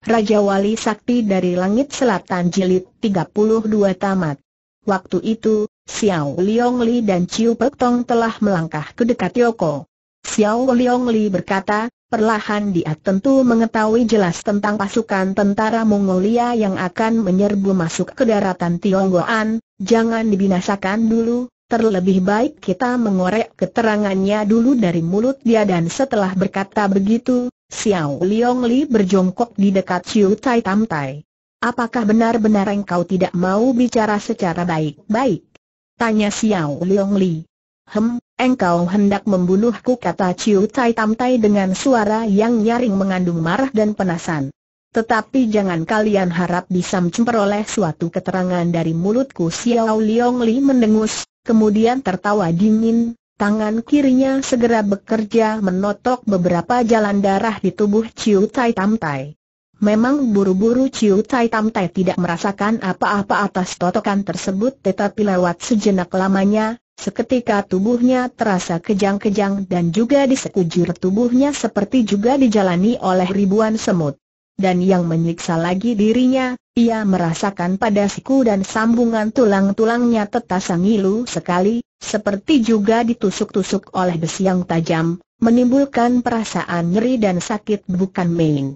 Raja Wali Sakti dari Langit Selatan Jilid 32 Tamat. Waktu itu, Xiao Liong Li dan Chiu Pek Tong telah melangkah ke dekat Yoko. Xiao Liong Li berkata, perlahan dia tentu mengetahui jelas tentang pasukan tentara Mongolia yang akan menyerbu masuk ke daratan Tionggoan, jangan dibinasakan dulu, Terlebih baik kita mengorek keterangannya dulu dari mulut dia dan setelah berkata begitu, Xiao Liong Li berjongkok di dekat Chiu Tai Tam Tai. Apakah benar-benar engkau tidak mau bicara secara baik-baik? Tanya Xiao Liong Li. Hem, engkau hendak membunuhku kata Chiu Tai Tam Tai dengan suara yang nyaring mengandung marah dan penasaran. Tetapi jangan kalian harap bisa memperoleh suatu keterangan dari mulutku Xiao Liong Li mendengus, kemudian tertawa dingin, tangan kirinya segera bekerja menotok beberapa jalan darah di tubuh Chiu Tai Tam Tai. Memang buru-buru Chiu Tai Tam Tai tidak merasakan apa-apa atas totokan tersebut tetapi lewat sejenak lamanya, seketika tubuhnya terasa kejang-kejang dan juga di sekujur tubuhnya seperti juga dijalani oleh ribuan semut dan yang menyiksa lagi dirinya, ia merasakan pada siku dan sambungan tulang-tulangnya tetasa ngilu sekali, seperti juga ditusuk-tusuk oleh besi yang tajam, menimbulkan perasaan nyeri dan sakit bukan main.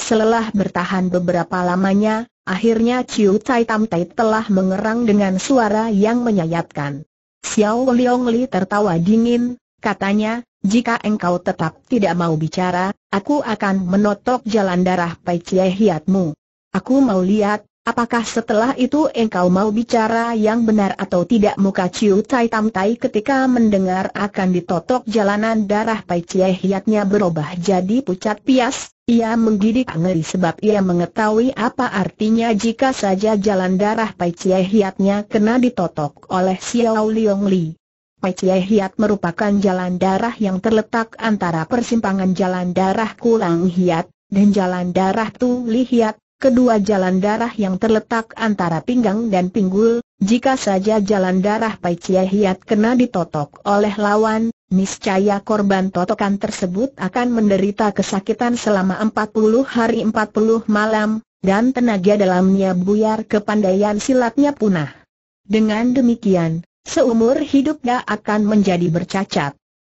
Selelah bertahan beberapa lamanya, akhirnya Chiu Tai Tam Tai telah mengerang dengan suara yang menyayatkan. Xiao Liong Li tertawa dingin, katanya, jika engkau tetap tidak mau bicara, aku akan menotok jalan darah Pai Cie Hiatmu. Aku mau lihat, apakah setelah itu engkau mau bicara yang benar atau tidak muka Ciu Tai Tam Tai ketika mendengar akan ditotok jalanan darah Pai Cie Hiatnya berubah jadi pucat pias, ia menggidik ngeri sebab ia mengetahui apa artinya jika saja jalan darah Pai Cie Hiatnya kena ditotok oleh Xiao Liong Li. Peciai Hiat merupakan jalan darah yang terletak antara persimpangan jalan darah Kulang Hiat dan jalan darah Tuli Hiat, kedua jalan darah yang terletak antara pinggang dan pinggul. Jika saja jalan darah Peciai Hiat kena ditotok oleh lawan, Niscaya korban totokan tersebut akan menderita kesakitan selama 40 hari 40 malam, dan tenaga dalamnya buyar kepandaian silatnya punah. Dengan demikian, Seumur hidupnya akan menjadi bercacat.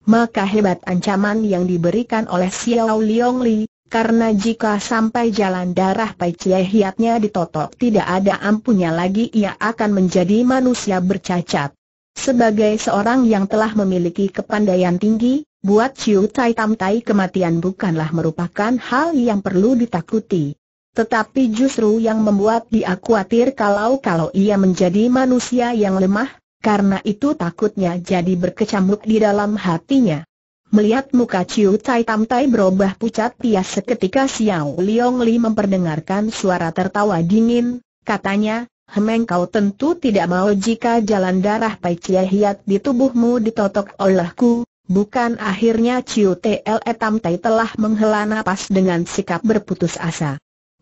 Maka hebat ancaman yang diberikan oleh Xiao Liong Li, karena jika sampai jalan darah Pai Chie Hiatnya ditotok tidak ada ampunnya lagi ia akan menjadi manusia bercacat. Sebagai seorang yang telah memiliki kepandaian tinggi, buat Chiu Tai Tam Tai kematian bukanlah merupakan hal yang perlu ditakuti. Tetapi justru yang membuat dia khawatir kalau-kalau ia menjadi manusia yang lemah, karena itu takutnya jadi berkecamuk di dalam hatinya. Melihat muka Ciu Tai Tam Tai berubah pucat pias seketika Xiao Liong Li memperdengarkan suara tertawa dingin, katanya, Hemeng kau tentu tidak mau jika jalan darah Pai Chia Hiat di tubuhmu ditotok olehku, bukan akhirnya Ciu TL Tam Tai telah menghela napas dengan sikap berputus asa.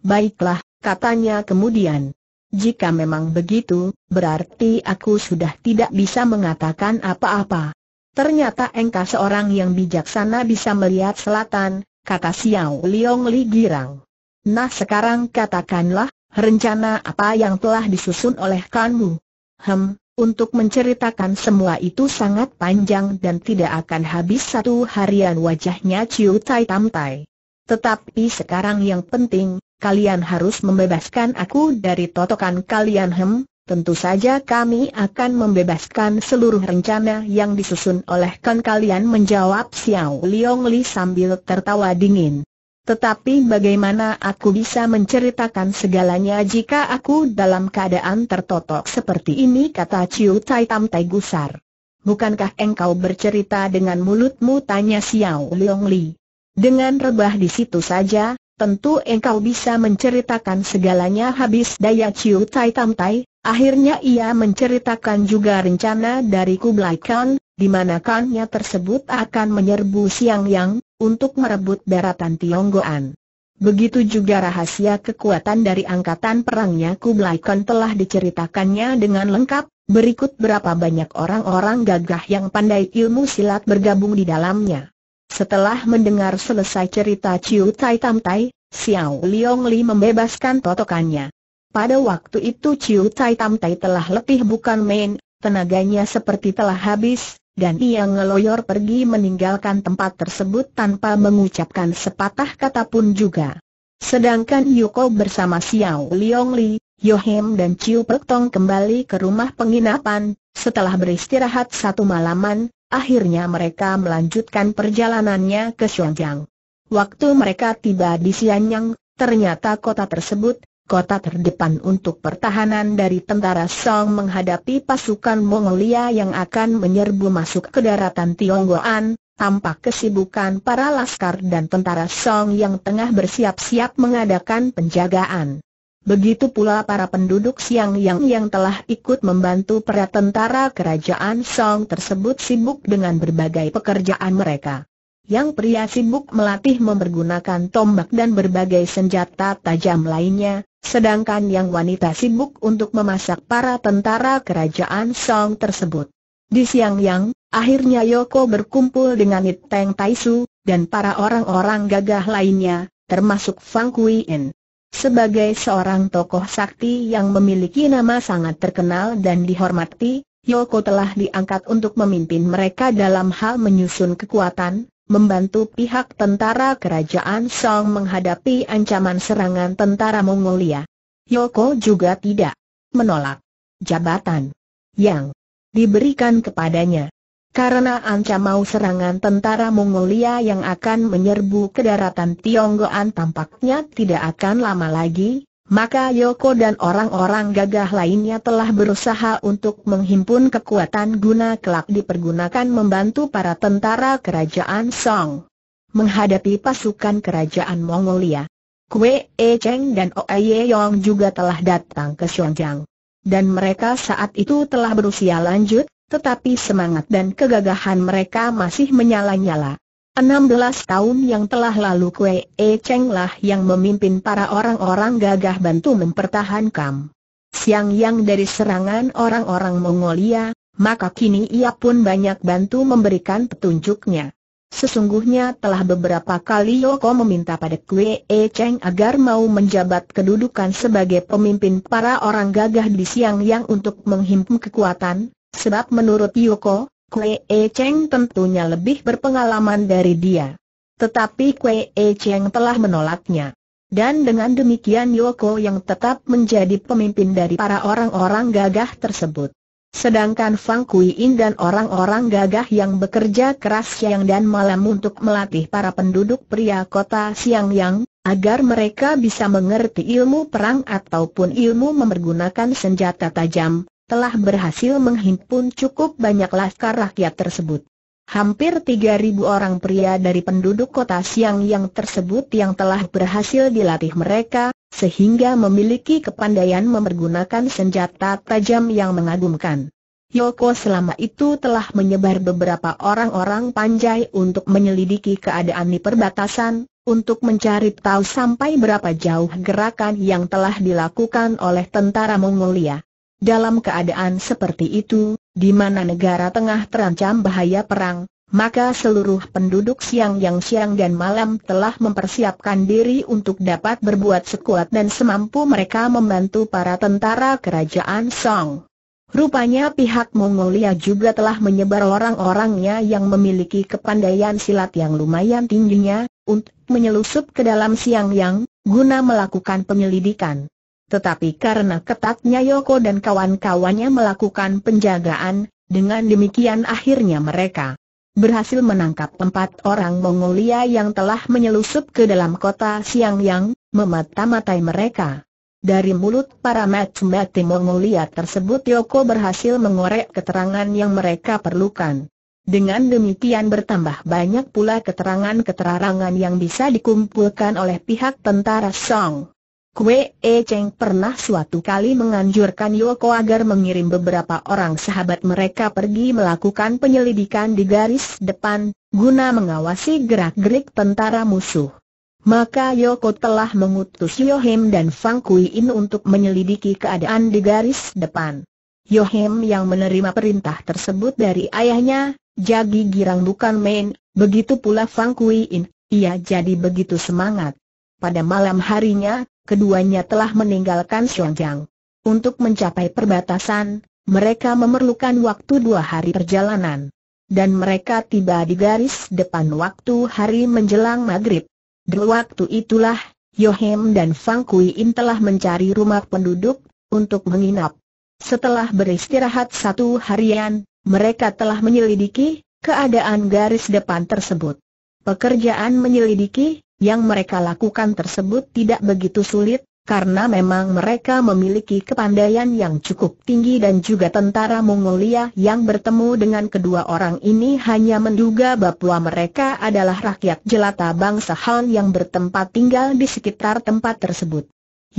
Baiklah, katanya kemudian. Jika memang begitu, berarti aku sudah tidak bisa mengatakan apa-apa. Ternyata engkau seorang yang bijaksana bisa melihat selatan, kata Xiao Liong Li girang. Nah sekarang katakanlah, rencana apa yang telah disusun oleh kanmu? Hem, untuk menceritakan semua itu sangat panjang dan tidak akan habis satu harian wajahnya Ciu Tai Tam Tai. Tetapi sekarang yang penting, kalian harus membebaskan aku dari totokan kalian hem, tentu saja kami akan membebaskan seluruh rencana yang disusun oleh kan kalian menjawab Xiao Liong Li sambil tertawa dingin. Tetapi bagaimana aku bisa menceritakan segalanya jika aku dalam keadaan tertotok seperti ini kata Ciu Tai Tam Tai Gusar. Bukankah engkau bercerita dengan mulutmu tanya Xiao Liong Li. Dengan rebah di situ saja, tentu engkau bisa menceritakan segalanya habis daya Chiu Tai Tam Tai. Akhirnya ia menceritakan juga rencana dari Kublai Khan, di mana Khannya tersebut akan menyerbu Siang Yang, untuk merebut daratan Tionggoan. Begitu juga rahasia kekuatan dari angkatan perangnya Kublai Khan telah diceritakannya dengan lengkap, berikut berapa banyak orang-orang gagah yang pandai ilmu silat bergabung di dalamnya. Setelah mendengar selesai cerita Ciu Tai Tam Tai, Xiao Liong Li membebaskan totokannya. Pada waktu itu Ciu Tai Tam Tai telah letih bukan main, tenaganya seperti telah habis, dan ia ngeloyor pergi meninggalkan tempat tersebut tanpa mengucapkan sepatah kata pun juga. Sedangkan Yuko bersama Xiao Liong Li, Yohem dan Ciu Pek Tong kembali ke rumah penginapan, setelah beristirahat satu malaman, Akhirnya mereka melanjutkan perjalanannya ke Xiongjang. Waktu mereka tiba di Xianyang, ternyata kota tersebut, kota terdepan untuk pertahanan dari tentara Song menghadapi pasukan Mongolia yang akan menyerbu masuk ke daratan Tionggoan, tampak kesibukan para laskar dan tentara Song yang tengah bersiap-siap mengadakan penjagaan. Begitu pula para penduduk Siang Yang yang telah ikut membantu para tentara kerajaan Song tersebut sibuk dengan berbagai pekerjaan mereka. Yang pria sibuk melatih mempergunakan tombak dan berbagai senjata tajam lainnya, sedangkan yang wanita sibuk untuk memasak para tentara kerajaan Song tersebut. Di Siang Yang, akhirnya Yoko berkumpul dengan Iteng Taisu, dan para orang-orang gagah lainnya, termasuk Fang Kui In. Sebagai seorang tokoh sakti yang memiliki nama sangat terkenal dan dihormati, Yoko telah diangkat untuk memimpin mereka dalam hal menyusun kekuatan, membantu pihak tentara kerajaan Song menghadapi ancaman serangan tentara Mongolia. Yoko juga tidak menolak jabatan yang diberikan kepadanya. Karena ancaman serangan tentara Mongolia yang akan menyerbu ke daratan Tionggoan tampaknya tidak akan lama lagi, maka Yoko dan orang-orang gagah lainnya telah berusaha untuk menghimpun kekuatan guna kelak dipergunakan membantu para tentara kerajaan Song menghadapi pasukan kerajaan Mongolia. Kue E Cheng dan Oe Yong juga telah datang ke Xiongjang. Dan mereka saat itu telah berusia lanjut, tetapi semangat dan kegagahan mereka masih menyala-nyala. 16 tahun yang telah lalu Kue E Cheng lah yang memimpin para orang-orang gagah bantu mempertahankan Siang Yang dari serangan orang-orang Mongolia, maka kini ia pun banyak bantu memberikan petunjuknya. Sesungguhnya telah beberapa kali Yoko meminta pada Kue E Cheng agar mau menjabat kedudukan sebagai pemimpin para orang gagah di Siang Yang untuk menghimpun kekuatan, Sebab menurut Yoko, Kue E Cheng tentunya lebih berpengalaman dari dia. Tetapi Kue E Cheng telah menolaknya. Dan dengan demikian Yoko yang tetap menjadi pemimpin dari para orang-orang gagah tersebut. Sedangkan Fang Kui In dan orang-orang gagah yang bekerja keras siang dan malam untuk melatih para penduduk pria kota Siang Yang, agar mereka bisa mengerti ilmu perang ataupun ilmu memergunakan senjata tajam, telah berhasil menghimpun cukup banyak laskar rakyat tersebut. Hampir 3.000 orang pria dari penduduk kota Siang yang tersebut yang telah berhasil dilatih mereka, sehingga memiliki kepandaian memergunakan senjata tajam yang mengagumkan. Yoko selama itu telah menyebar beberapa orang-orang panjai untuk menyelidiki keadaan di perbatasan, untuk mencari tahu sampai berapa jauh gerakan yang telah dilakukan oleh tentara Mongolia. Dalam keadaan seperti itu, di mana negara tengah terancam bahaya perang, maka seluruh penduduk siang yang siang dan malam telah mempersiapkan diri untuk dapat berbuat sekuat dan semampu mereka membantu para tentara kerajaan Song. Rupanya pihak Mongolia juga telah menyebar orang-orangnya yang memiliki kepandaian silat yang lumayan tingginya, untuk menyelusup ke dalam Siang Yang, guna melakukan penyelidikan. Tetapi karena ketatnya Yoko dan kawan-kawannya melakukan penjagaan, dengan demikian akhirnya mereka berhasil menangkap empat orang Mongolia yang telah menyelusup ke dalam kota Siang Yang, memata-matai mereka. Dari mulut para mati-mati Mongolia tersebut Yoko berhasil mengorek keterangan yang mereka perlukan. Dengan demikian bertambah banyak pula keterangan-keterangan yang bisa dikumpulkan oleh pihak tentara Song. Kwe E Cheng pernah suatu kali menganjurkan Yoko agar mengirim beberapa orang sahabat mereka pergi melakukan penyelidikan di garis depan, guna mengawasi gerak-gerik tentara musuh. Maka Yoko telah mengutus Yohim dan Fang Kui In untuk menyelidiki keadaan di garis depan. Yohim yang menerima perintah tersebut dari ayahnya, Jagi Girang bukan main, begitu pula Fang Kui In, ia jadi begitu semangat. Pada malam harinya, keduanya telah meninggalkan Xiongjang. Untuk mencapai perbatasan, mereka memerlukan waktu dua hari perjalanan. Dan mereka tiba di garis depan waktu hari menjelang maghrib. Di waktu itulah, Yohem dan Fang Kui In telah mencari rumah penduduk, untuk menginap. Setelah beristirahat satu harian, mereka telah menyelidiki, keadaan garis depan tersebut. Pekerjaan menyelidiki, yang mereka lakukan tersebut tidak begitu sulit, karena memang mereka memiliki kepandaian yang cukup tinggi dan juga tentara Mongolia yang bertemu dengan kedua orang ini hanya menduga bahwa mereka adalah rakyat jelata bangsa Han yang bertempat tinggal di sekitar tempat tersebut.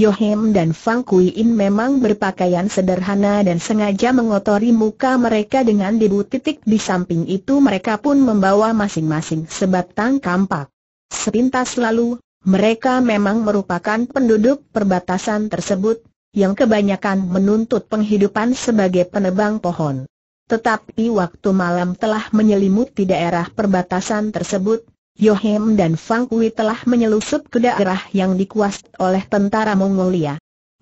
Yohem dan Fang Kuiin memang berpakaian sederhana dan sengaja mengotori muka mereka dengan debu titik di samping itu mereka pun membawa masing-masing sebatang kampak. Sepintas lalu, mereka memang merupakan penduduk perbatasan tersebut, yang kebanyakan menuntut penghidupan sebagai penebang pohon. Tetapi waktu malam telah menyelimuti daerah perbatasan tersebut, Yohem dan Fang Kui telah menyelusup ke daerah yang dikuasai oleh tentara Mongolia.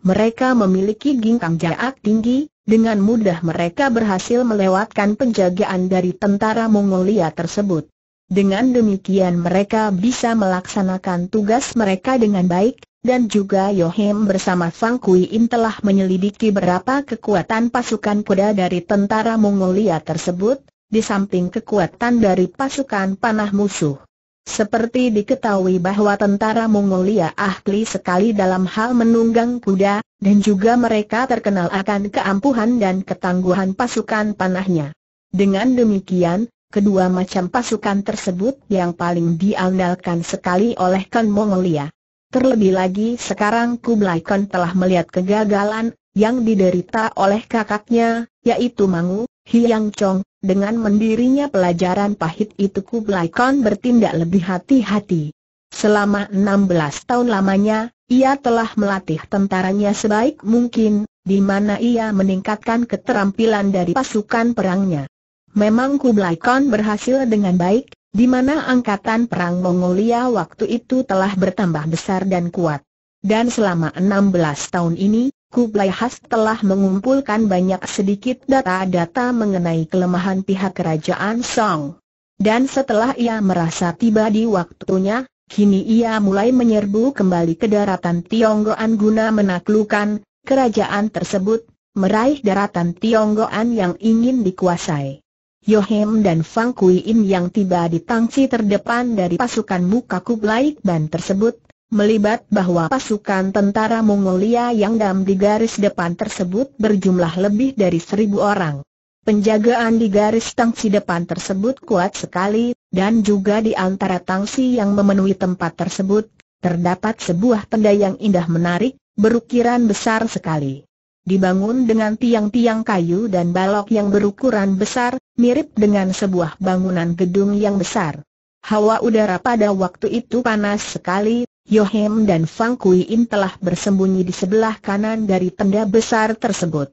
Mereka memiliki gingkang jarak tinggi, dengan mudah mereka berhasil melewatkan penjagaan dari tentara Mongolia tersebut. Dengan demikian mereka bisa melaksanakan tugas mereka dengan baik, dan juga Yohem bersama Fang Kui In telah menyelidiki berapa kekuatan pasukan kuda dari tentara Mongolia tersebut, di samping kekuatan dari pasukan panah musuh. Seperti diketahui bahwa tentara Mongolia ahli sekali dalam hal menunggang kuda, dan juga mereka terkenal akan keampuhan dan ketangguhan pasukan panahnya. Dengan demikian, kedua macam pasukan tersebut yang paling diandalkan sekali oleh Khan Mongolia. Terlebih lagi sekarang Kublai Khan telah melihat kegagalan yang diderita oleh kakaknya, yaitu Mangu, Hiang Chong, dengan mendirinya pelajaran pahit itu Kublai Khan bertindak lebih hati-hati. Selama 16 tahun lamanya, ia telah melatih tentaranya sebaik mungkin, di mana ia meningkatkan keterampilan dari pasukan perangnya. Memang Kublai Khan berhasil dengan baik, di mana angkatan perang Mongolia waktu itu telah bertambah besar dan kuat. Dan selama 16 tahun ini, Kublai Has telah mengumpulkan banyak sedikit data-data mengenai kelemahan pihak kerajaan Song. Dan setelah ia merasa tiba di waktunya, kini ia mulai menyerbu kembali ke daratan Tionggoan guna menaklukkan kerajaan tersebut, meraih daratan Tionggoan yang ingin dikuasai. Yohem dan Fang Kui yang tiba di tangsi terdepan dari pasukan muka Kublai Ban tersebut, melibat bahwa pasukan tentara Mongolia yang dam di garis depan tersebut berjumlah lebih dari seribu orang. Penjagaan di garis tangsi depan tersebut kuat sekali, dan juga di antara tangsi yang memenuhi tempat tersebut, terdapat sebuah tenda yang indah menarik, berukiran besar sekali dibangun dengan tiang-tiang kayu dan balok yang berukuran besar, mirip dengan sebuah bangunan gedung yang besar. Hawa udara pada waktu itu panas sekali, Yohem dan Fang Kui In telah bersembunyi di sebelah kanan dari tenda besar tersebut.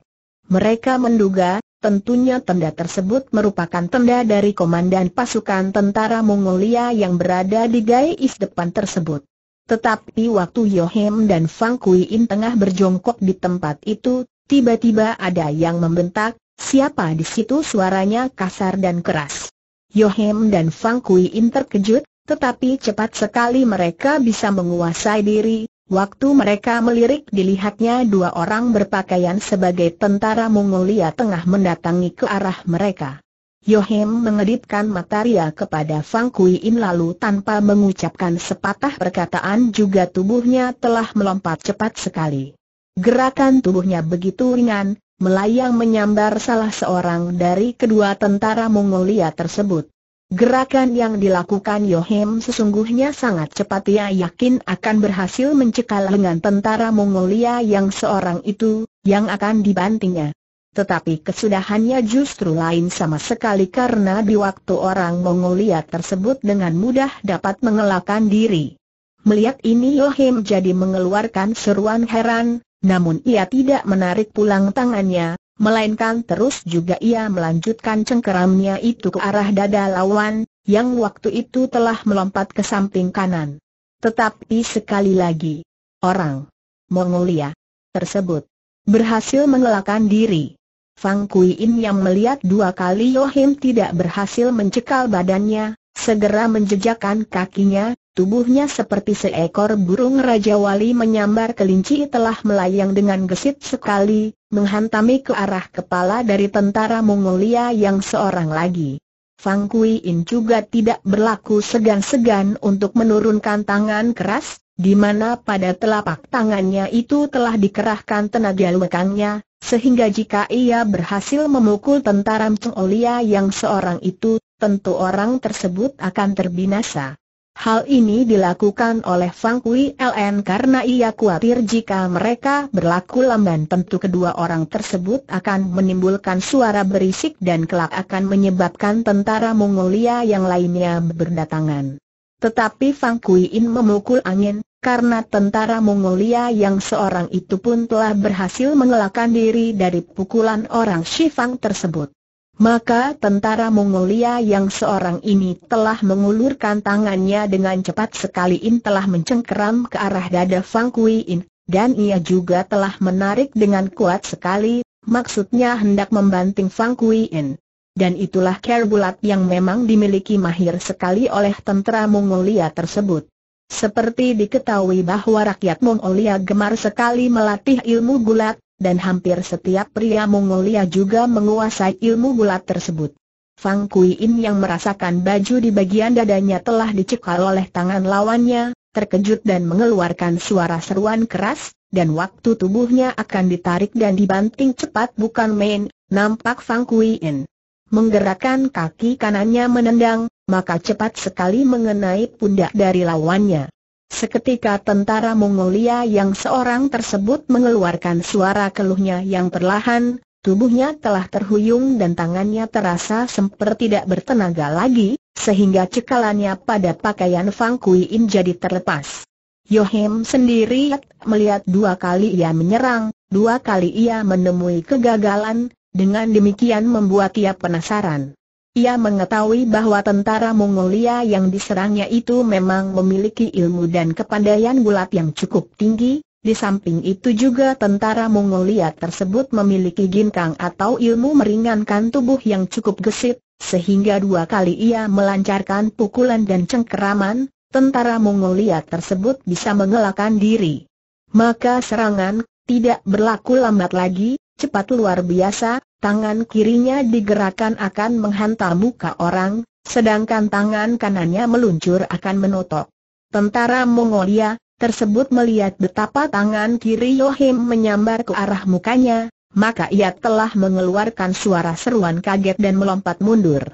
Mereka menduga, tentunya tenda tersebut merupakan tenda dari komandan pasukan tentara Mongolia yang berada di gais depan tersebut. Tetapi waktu Yohem dan Fang Kui In tengah berjongkok di tempat itu, tiba-tiba ada yang membentak, siapa di situ suaranya kasar dan keras. Yohem dan Fang Kui In terkejut, tetapi cepat sekali mereka bisa menguasai diri, Waktu mereka melirik dilihatnya dua orang berpakaian sebagai tentara Mongolia tengah mendatangi ke arah mereka. Yohem mengedipkan mata ria kepada Fang Kuiin lalu tanpa mengucapkan sepatah perkataan juga tubuhnya telah melompat cepat sekali. Gerakan tubuhnya begitu ringan, melayang menyambar salah seorang dari kedua tentara Mongolia tersebut. Gerakan yang dilakukan Yohem sesungguhnya sangat cepat ia yakin akan berhasil mencekal dengan tentara Mongolia yang seorang itu, yang akan dibantingnya tetapi kesudahannya justru lain sama sekali karena di waktu orang Mongolia tersebut dengan mudah dapat mengelakkan diri. Melihat ini Yohim jadi mengeluarkan seruan heran, namun ia tidak menarik pulang tangannya, melainkan terus juga ia melanjutkan cengkeramnya itu ke arah dada lawan, yang waktu itu telah melompat ke samping kanan. Tetapi sekali lagi, orang Mongolia tersebut berhasil mengelakkan diri. Fang Kui In yang melihat dua kali Yohim tidak berhasil mencekal badannya, segera menjejakkan kakinya, tubuhnya seperti seekor burung Raja Wali menyambar kelinci telah melayang dengan gesit sekali, menghantami ke arah kepala dari tentara Mongolia yang seorang lagi. Fang Kui In juga tidak berlaku segan-segan untuk menurunkan tangan keras, di mana pada telapak tangannya itu telah dikerahkan tenaga lekangnya, sehingga jika ia berhasil memukul tentara Olia yang seorang itu, tentu orang tersebut akan terbinasa. Hal ini dilakukan oleh Fang Kui LN karena ia khawatir jika mereka berlaku lamban tentu kedua orang tersebut akan menimbulkan suara berisik dan kelak akan menyebabkan tentara Mongolia yang lainnya berdatangan. Tetapi Fang Kuiin memukul angin, karena tentara Mongolia yang seorang itu pun telah berhasil mengelakkan diri dari pukulan orang Shifang tersebut. Maka tentara Mongolia yang seorang ini telah mengulurkan tangannya dengan cepat sekali in telah mencengkeram ke arah dada Fang Kuiin, dan ia juga telah menarik dengan kuat sekali, maksudnya hendak membanting Fang Kuiin dan itulah care bulat yang memang dimiliki mahir sekali oleh tentara Mongolia tersebut. Seperti diketahui bahwa rakyat Mongolia gemar sekali melatih ilmu gulat, dan hampir setiap pria Mongolia juga menguasai ilmu gulat tersebut. Fang Kui In yang merasakan baju di bagian dadanya telah dicekal oleh tangan lawannya, terkejut dan mengeluarkan suara seruan keras, dan waktu tubuhnya akan ditarik dan dibanting cepat bukan main, nampak Fang Kui In menggerakkan kaki kanannya menendang, maka cepat sekali mengenai pundak dari lawannya. Seketika tentara Mongolia yang seorang tersebut mengeluarkan suara keluhnya yang perlahan, tubuhnya telah terhuyung dan tangannya terasa seperti tidak bertenaga lagi, sehingga cekalannya pada pakaian Fang Kui jadi terlepas. Yohem sendiri melihat dua kali ia menyerang, dua kali ia menemui kegagalan, dengan demikian membuat ia penasaran. Ia mengetahui bahwa tentara Mongolia yang diserangnya itu memang memiliki ilmu dan kepandaian gulat yang cukup tinggi, di samping itu juga tentara Mongolia tersebut memiliki ginkang atau ilmu meringankan tubuh yang cukup gesit, sehingga dua kali ia melancarkan pukulan dan cengkeraman, tentara Mongolia tersebut bisa mengelakkan diri. Maka serangan tidak berlaku lambat lagi, cepat luar biasa, tangan kirinya digerakkan akan menghantam muka orang, sedangkan tangan kanannya meluncur akan menotok. Tentara Mongolia, tersebut melihat betapa tangan kiri Yohim menyambar ke arah mukanya, maka ia telah mengeluarkan suara seruan kaget dan melompat mundur.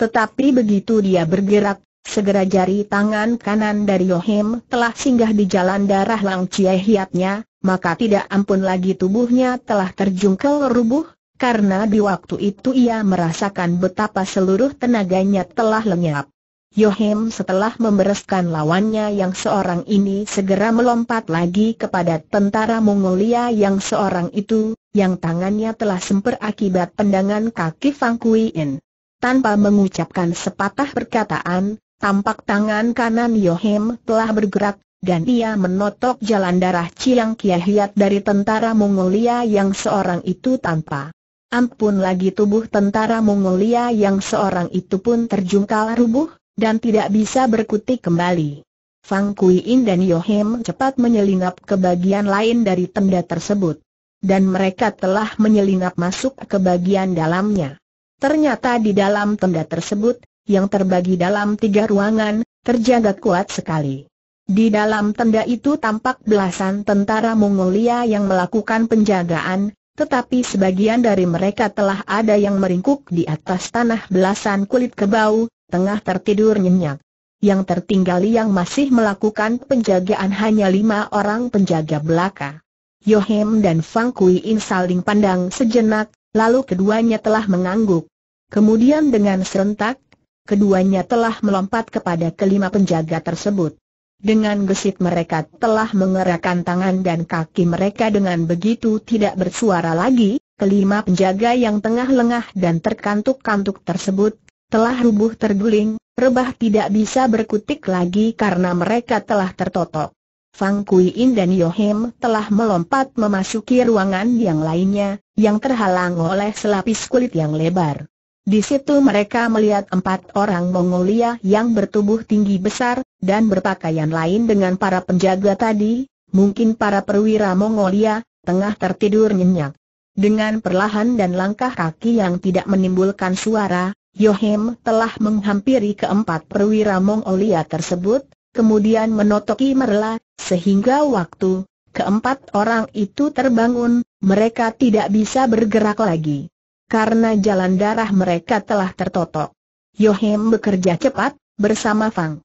Tetapi begitu dia bergerak, Segera jari tangan kanan dari Yohim telah singgah di jalan darah Lang Chie Hiatnya, maka tidak ampun lagi tubuhnya telah terjungkel rubuh, karena di waktu itu ia merasakan betapa seluruh tenaganya telah lenyap. Yohim setelah membereskan lawannya yang seorang ini segera melompat lagi kepada tentara Mongolia yang seorang itu, yang tangannya telah semper akibat tendangan kaki Fang Kui In. Tanpa mengucapkan sepatah perkataan, Tampak tangan kanan Yohim telah bergerak, dan ia menotok jalan darah cilang Kiahiat dari tentara Mongolia yang seorang itu tanpa Ampun lagi tubuh tentara Mongolia yang seorang itu pun terjungkal rubuh, dan tidak bisa berkutik kembali. Fang Kuiin dan Yohim cepat menyelinap ke bagian lain dari tenda tersebut. Dan mereka telah menyelinap masuk ke bagian dalamnya. Ternyata di dalam tenda tersebut, yang terbagi dalam tiga ruangan, terjaga kuat sekali. Di dalam tenda itu tampak belasan tentara Mongolia yang melakukan penjagaan, tetapi sebagian dari mereka telah ada yang meringkuk di atas tanah belasan kulit kebau, tengah tertidur nyenyak. Yang tertinggal yang masih melakukan penjagaan hanya lima orang penjaga belaka. Yohem dan Fang Kui In saling pandang sejenak, lalu keduanya telah mengangguk. Kemudian dengan serentak, keduanya telah melompat kepada kelima penjaga tersebut. Dengan gesit mereka telah mengerahkan tangan dan kaki mereka dengan begitu tidak bersuara lagi, kelima penjaga yang tengah lengah dan terkantuk-kantuk tersebut, telah rubuh terguling, rebah tidak bisa berkutik lagi karena mereka telah tertotok. Fang Kui In dan Yohim telah melompat memasuki ruangan yang lainnya, yang terhalang oleh selapis kulit yang lebar. Di situ mereka melihat empat orang Mongolia yang bertubuh tinggi besar, dan berpakaian lain dengan para penjaga tadi, mungkin para perwira Mongolia, tengah tertidur nyenyak. Dengan perlahan dan langkah kaki yang tidak menimbulkan suara, Yohem telah menghampiri keempat perwira Mongolia tersebut, kemudian menotoki merla, sehingga waktu keempat orang itu terbangun, mereka tidak bisa bergerak lagi karena jalan darah mereka telah tertotok. Yohem bekerja cepat, bersama Fang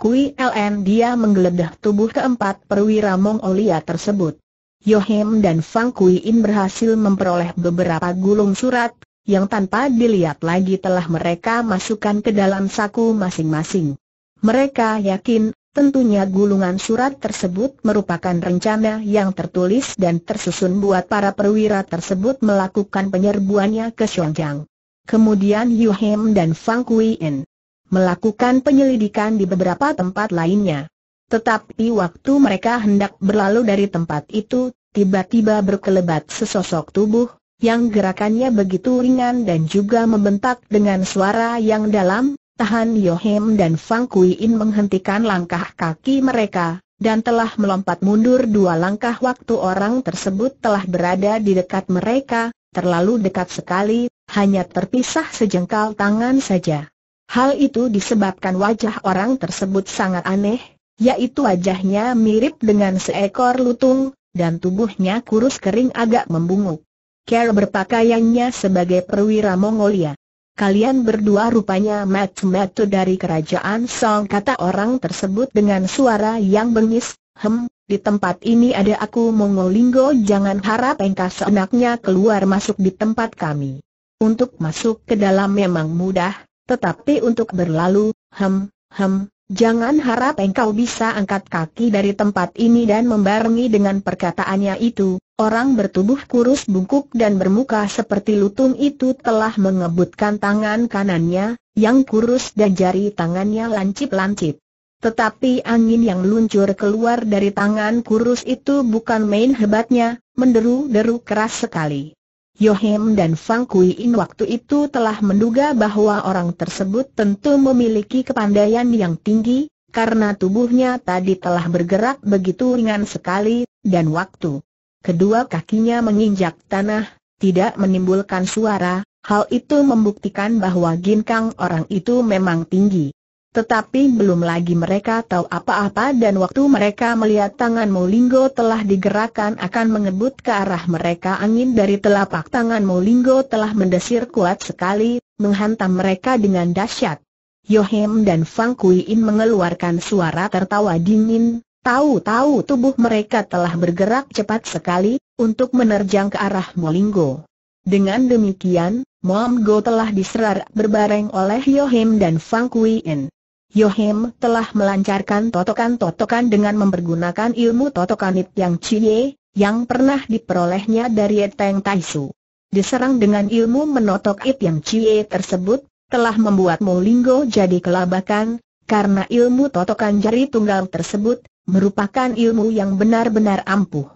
Kui LN dia menggeledah tubuh keempat perwira Mongolia tersebut. Yohem dan Fang Kui In berhasil memperoleh beberapa gulung surat, yang tanpa dilihat lagi telah mereka masukkan ke dalam saku masing-masing. Mereka yakin Tentunya gulungan surat tersebut merupakan rencana yang tertulis dan tersusun buat para perwira tersebut melakukan penyerbuannya ke Xiongjang. Kemudian Yu Hem dan Fang Kuien melakukan penyelidikan di beberapa tempat lainnya. Tetapi waktu mereka hendak berlalu dari tempat itu, tiba-tiba berkelebat sesosok tubuh, yang gerakannya begitu ringan dan juga membentak dengan suara yang dalam, Tahan Yohem dan Fang Kuiin menghentikan langkah kaki mereka, dan telah melompat mundur dua langkah waktu orang tersebut telah berada di dekat mereka, terlalu dekat sekali, hanya terpisah sejengkal tangan saja. Hal itu disebabkan wajah orang tersebut sangat aneh, yaitu wajahnya mirip dengan seekor lutung, dan tubuhnya kurus kering agak membungkuk. Care berpakaiannya sebagai perwira Mongolia. Kalian berdua rupanya matu-matu dari kerajaan Song kata orang tersebut dengan suara yang bengis, hem, di tempat ini ada aku Mongolinggo jangan harap engkau seenaknya keluar masuk di tempat kami. Untuk masuk ke dalam memang mudah, tetapi untuk berlalu, hem, hem, jangan harap engkau bisa angkat kaki dari tempat ini dan membarengi dengan perkataannya itu, Orang bertubuh kurus bungkuk dan bermuka seperti lutung itu telah mengebutkan tangan kanannya, yang kurus dan jari tangannya lancip-lancip. Tetapi angin yang luncur keluar dari tangan kurus itu bukan main hebatnya, menderu-deru keras sekali. Yohem dan Fang Kui In waktu itu telah menduga bahwa orang tersebut tentu memiliki kepandaian yang tinggi, karena tubuhnya tadi telah bergerak begitu ringan sekali, dan waktu kedua kakinya menginjak tanah, tidak menimbulkan suara, hal itu membuktikan bahwa ginkang orang itu memang tinggi. Tetapi belum lagi mereka tahu apa-apa dan waktu mereka melihat tangan Molinggo telah digerakkan akan mengebut ke arah mereka angin dari telapak tangan Molinggo telah mendesir kuat sekali, menghantam mereka dengan dahsyat. Yohem dan Fang Kuiin mengeluarkan suara tertawa dingin, Tahu-tahu tubuh mereka telah bergerak cepat sekali, untuk menerjang ke arah Molinggo. Dengan demikian, Molinggo telah diserang berbareng oleh Yohim dan Fang Kuien. Yohim telah melancarkan totokan-totokan dengan mempergunakan ilmu totokanit yang cie, yang pernah diperolehnya dari Eteng Taisu. Diserang dengan ilmu menotok it yang cie tersebut, telah membuat Molinggo jadi kelabakan, karena ilmu totokan jari tunggal tersebut, merupakan ilmu yang benar-benar ampuh.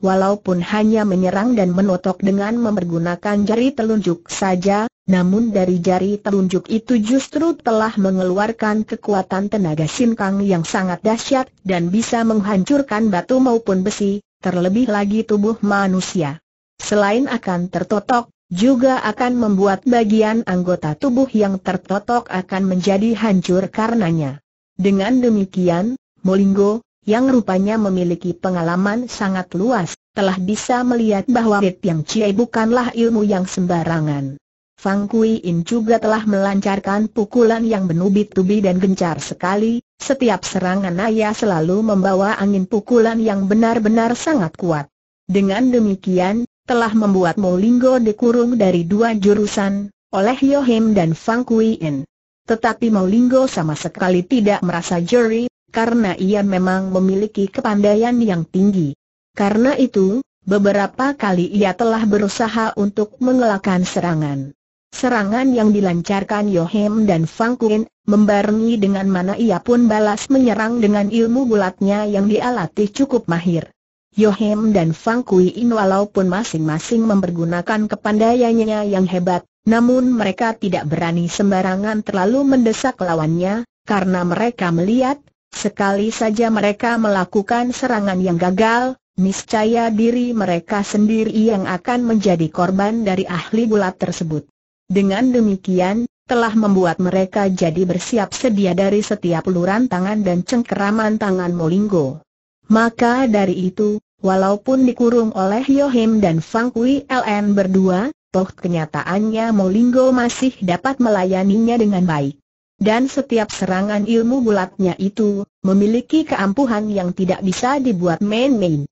Walaupun hanya menyerang dan menotok dengan memergunakan jari telunjuk saja, namun dari jari telunjuk itu justru telah mengeluarkan kekuatan tenaga sinkang yang sangat dahsyat dan bisa menghancurkan batu maupun besi, terlebih lagi tubuh manusia. Selain akan tertotok, juga akan membuat bagian anggota tubuh yang tertotok akan menjadi hancur karenanya. Dengan demikian, Molinggo, yang rupanya memiliki pengalaman sangat luas, telah bisa melihat bahwa Rit Yang Cie bukanlah ilmu yang sembarangan. Fang Kui In juga telah melancarkan pukulan yang menubi-tubi dan gencar sekali, setiap serangan ayah selalu membawa angin pukulan yang benar-benar sangat kuat. Dengan demikian, telah membuat Molinggo dikurung dari dua jurusan, oleh Yohim dan Fang Kui In. Tetapi Molinggo sama sekali tidak merasa jeri, karena ia memang memiliki kepandaian yang tinggi. Karena itu, beberapa kali ia telah berusaha untuk mengelakkan serangan. Serangan yang dilancarkan Yohem dan Fang Kuen, membarengi dengan mana ia pun balas menyerang dengan ilmu bulatnya yang dialati cukup mahir. Yohem dan Fang Kuen walaupun masing-masing mempergunakan kepandaiannya yang hebat, namun mereka tidak berani sembarangan terlalu mendesak lawannya, karena mereka melihat, Sekali saja mereka melakukan serangan yang gagal, niscaya diri mereka sendiri yang akan menjadi korban dari ahli bulat tersebut. Dengan demikian, telah membuat mereka jadi bersiap sedia dari setiap luran tangan dan cengkeraman tangan Molingo. Maka dari itu, walaupun dikurung oleh Yohim dan Fang Kui LN berdua, toh kenyataannya Molingo masih dapat melayaninya dengan baik. Dan setiap serangan ilmu bulatnya itu, memiliki keampuhan yang tidak bisa dibuat main-main.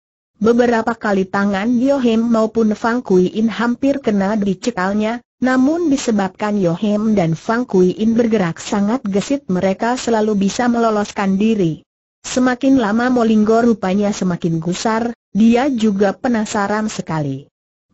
Beberapa kali tangan Yohem maupun Fang Kui In hampir kena dicekalnya, namun disebabkan Yohem dan Fang Kui In bergerak sangat gesit mereka selalu bisa meloloskan diri. Semakin lama Molinggo rupanya semakin gusar, dia juga penasaran sekali.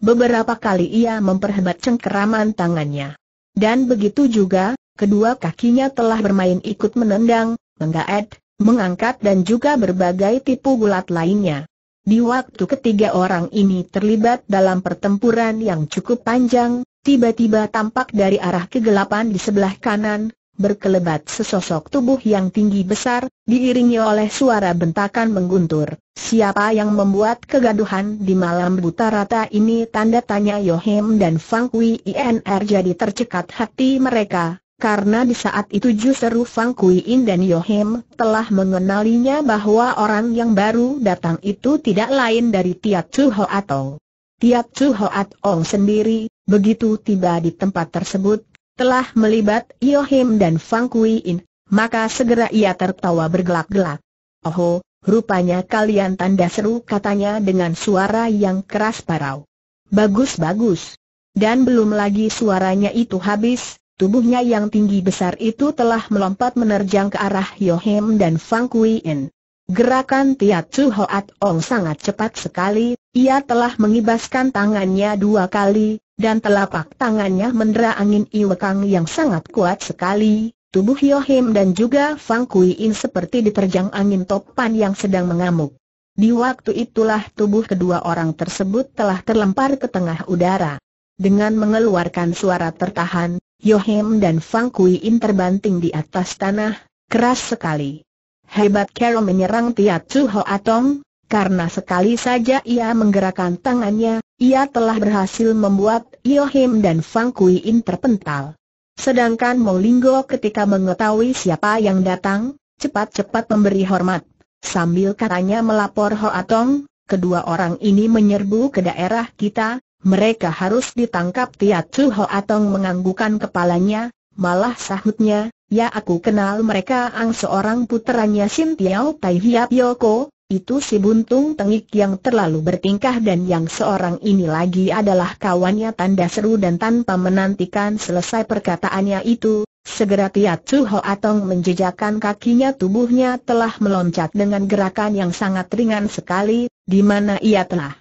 Beberapa kali ia memperhebat cengkeraman tangannya. Dan begitu juga, kedua kakinya telah bermain ikut menendang, menggaet, mengangkat dan juga berbagai tipu gulat lainnya. Di waktu ketiga orang ini terlibat dalam pertempuran yang cukup panjang, tiba-tiba tampak dari arah kegelapan di sebelah kanan, berkelebat sesosok tubuh yang tinggi besar, diiringi oleh suara bentakan mengguntur. Siapa yang membuat kegaduhan di malam buta rata ini? Tanda tanya Yohem dan Fang Kui INR jadi tercekat hati mereka, karena di saat itu justru Fang Kuiin dan Yohem telah mengenalinya bahwa orang yang baru datang itu tidak lain dari Tiat Chu Hoat Ong. Tiat Chu Hoat Ong sendiri, begitu tiba di tempat tersebut, telah melibat Yohem dan Fang Kuiin. maka segera ia tertawa bergelak-gelak. Oho, rupanya kalian tanda seru katanya dengan suara yang keras parau. Bagus-bagus. Dan belum lagi suaranya itu habis, Tubuhnya yang tinggi besar itu telah melompat menerjang ke arah Yohem dan Fang Kuiin. Gerakan Tiat Chu Hoat Ong sangat cepat sekali, ia telah mengibaskan tangannya dua kali, dan telapak tangannya mendera angin iwekang yang sangat kuat sekali. Tubuh Yohim dan juga Fang Kuiin seperti diterjang angin topan yang sedang mengamuk. Di waktu itulah tubuh kedua orang tersebut telah terlempar ke tengah udara. Dengan mengeluarkan suara tertahan, Yohem dan Fang Kui In terbanting di atas tanah, keras sekali. Hebat Carol menyerang Tiat Chu Ho Atong, karena sekali saja ia menggerakkan tangannya, ia telah berhasil membuat Yohem dan Fang Kui In terpental. Sedangkan Molinggo ketika mengetahui siapa yang datang, cepat-cepat memberi hormat. Sambil katanya melapor Ho Atong, kedua orang ini menyerbu ke daerah kita, mereka harus ditangkap Tiat Chu Hoatong menganggukan kepalanya, malah sahutnya, ya aku kenal mereka Ang seorang puteranya Sin Tiao Tai Hiap Yoko, itu si buntung tengik yang terlalu bertingkah dan yang seorang ini lagi adalah kawannya tanda seru dan tanpa menantikan selesai perkataannya itu, Segera Tiat Chu Hoatong menjejakkan kakinya tubuhnya telah meloncat dengan gerakan yang sangat ringan sekali, di mana ia telah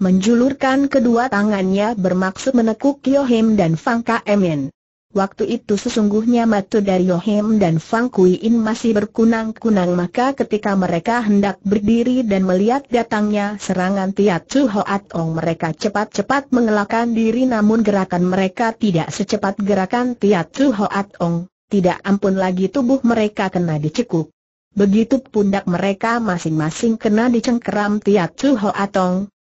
menjulurkan kedua tangannya bermaksud menekuk Yohim dan Fang Kaemin. Waktu itu sesungguhnya mata dari Yohim dan Fang Kuiin masih berkunang-kunang maka ketika mereka hendak berdiri dan melihat datangnya serangan Tiat Chu Hoat Ong mereka cepat-cepat mengelakkan diri namun gerakan mereka tidak secepat gerakan Tiat Chu Hoat Ong, tidak ampun lagi tubuh mereka kena dicekuk. Begitu pundak mereka masing-masing kena dicengkeram Tiat Chu Hoat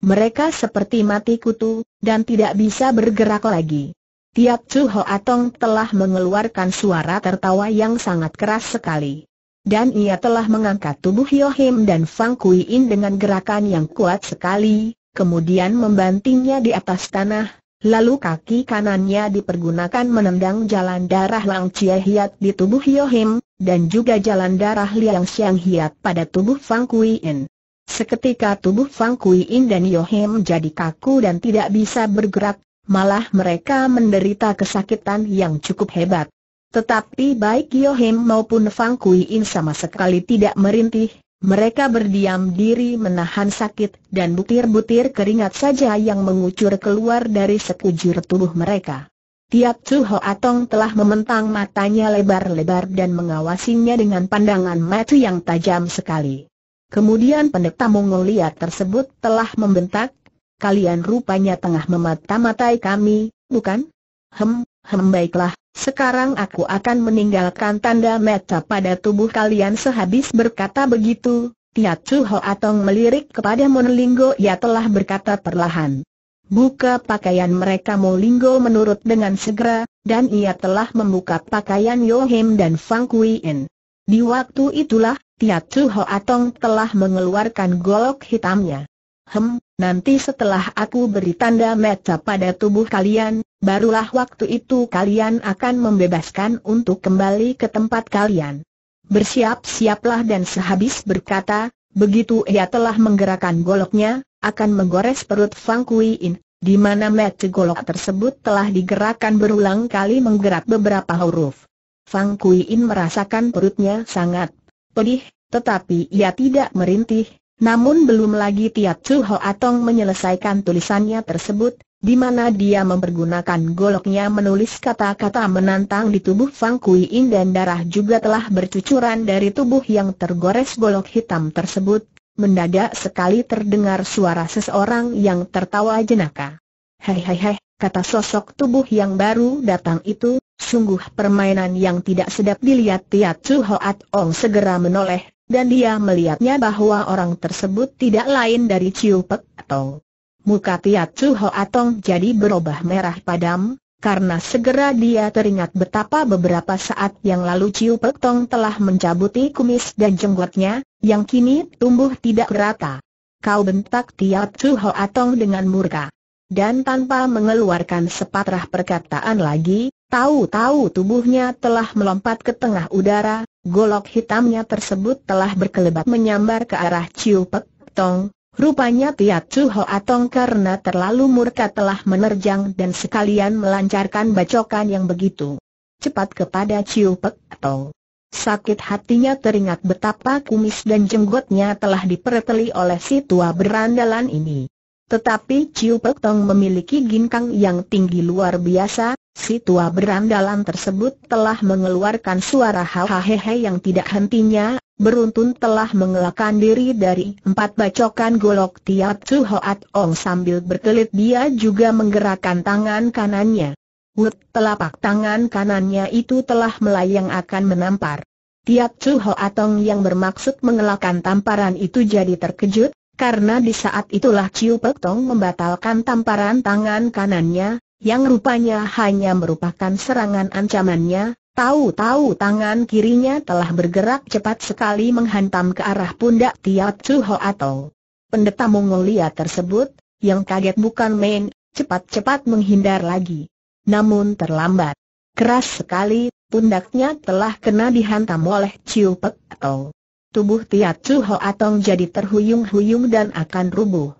mereka seperti mati kutu, dan tidak bisa bergerak lagi. Tiap Chu Ho Atong telah mengeluarkan suara tertawa yang sangat keras sekali. Dan ia telah mengangkat tubuh Yohim dan Fang Kui In dengan gerakan yang kuat sekali, kemudian membantingnya di atas tanah, lalu kaki kanannya dipergunakan menendang jalan darah Lang Chie Hiat di tubuh Yohim, dan juga jalan darah Liang Xiang Hiat pada tubuh Fang Kui In. Seketika tubuh Fang Kui In dan Yohem menjadi kaku dan tidak bisa bergerak, malah mereka menderita kesakitan yang cukup hebat. Tetapi baik Yohem maupun Fang Kui In sama sekali tidak merintih, mereka berdiam diri menahan sakit dan butir-butir keringat saja yang mengucur keluar dari sekujur tubuh mereka. Tiap Chu Atong telah mementang matanya lebar-lebar dan mengawasinya dengan pandangan mata yang tajam sekali. Kemudian pendeta Mongolia tersebut telah membentak, kalian rupanya tengah memata-matai kami, bukan? Hem, hem baiklah, sekarang aku akan meninggalkan tanda meta pada tubuh kalian sehabis berkata begitu. Tiat Chu Ho Atong melirik kepada Monlinggo ia telah berkata perlahan. Buka pakaian mereka Monlinggo menurut dengan segera, dan ia telah membuka pakaian Yohim dan Fang Kui In. Di waktu itulah, Ho atong telah mengeluarkan golok hitamnya. Hem, nanti setelah aku beri tanda meca pada tubuh kalian, barulah waktu itu kalian akan membebaskan untuk kembali ke tempat kalian. Bersiap-siaplah dan sehabis berkata, begitu ia telah menggerakkan goloknya, akan menggores perut Fang Kui In, di mana meca golok tersebut telah digerakkan berulang kali menggerak beberapa huruf. Fang Kui Kuiin merasakan perutnya sangat pedih, tetapi ia tidak merintih, namun belum lagi Tiat Chu Ho Atong menyelesaikan tulisannya tersebut, di mana dia mempergunakan goloknya menulis kata-kata menantang di tubuh Fang Kui Kuiin dan darah juga telah bercucuran dari tubuh yang tergores golok hitam tersebut. Mendadak sekali terdengar suara seseorang yang tertawa jenaka. Hei hei hei, kata sosok tubuh yang baru datang itu, Sungguh permainan yang tidak sedap dilihat Tiat Chu Hoat Ong segera menoleh, dan dia melihatnya bahwa orang tersebut tidak lain dari Chiu Pek Tong. Muka Tiat Chu Hoat Ong jadi berubah merah padam, karena segera dia teringat betapa beberapa saat yang lalu Chiu Pek Tong telah mencabuti kumis dan jenggotnya, yang kini tumbuh tidak rata. Kau bentak Tiat Chu Hoat Ong dengan murka. Dan tanpa mengeluarkan sepatah perkataan lagi, Tahu-tahu tubuhnya telah melompat ke tengah udara, golok hitamnya tersebut telah berkelebat menyambar ke arah Chiu Pek Tong. Rupanya Tiat Chu Ho Atong karena terlalu murka telah menerjang dan sekalian melancarkan bacokan yang begitu cepat kepada Chiu Pek Tong. Sakit hatinya teringat betapa kumis dan jenggotnya telah diperteli oleh si tua berandalan ini. Tetapi Ciu Pek Tong memiliki ginkang yang tinggi luar biasa, Si tua berandalan tersebut telah mengeluarkan suara hahaha yang tidak hentinya, beruntun telah mengelakkan diri dari empat bacokan golok Tiap Chu Hoat Ong sambil berkelit dia juga menggerakkan tangan kanannya. Wut telapak tangan kanannya itu telah melayang akan menampar. Tiap Chu Hoat Ong yang bermaksud mengelakkan tamparan itu jadi terkejut, karena di saat itulah Ciu Pek Tong membatalkan tamparan tangan kanannya, yang rupanya hanya merupakan serangan ancamannya, tahu-tahu tangan kirinya telah bergerak cepat sekali menghantam ke arah pundak Tiat Chu atau pendeta Mongolia tersebut, yang kaget bukan main, cepat-cepat menghindar lagi. Namun terlambat. Keras sekali, pundaknya telah kena dihantam oleh Chiu Pek atau tubuh Tiat Chu Atong jadi terhuyung-huyung dan akan rubuh.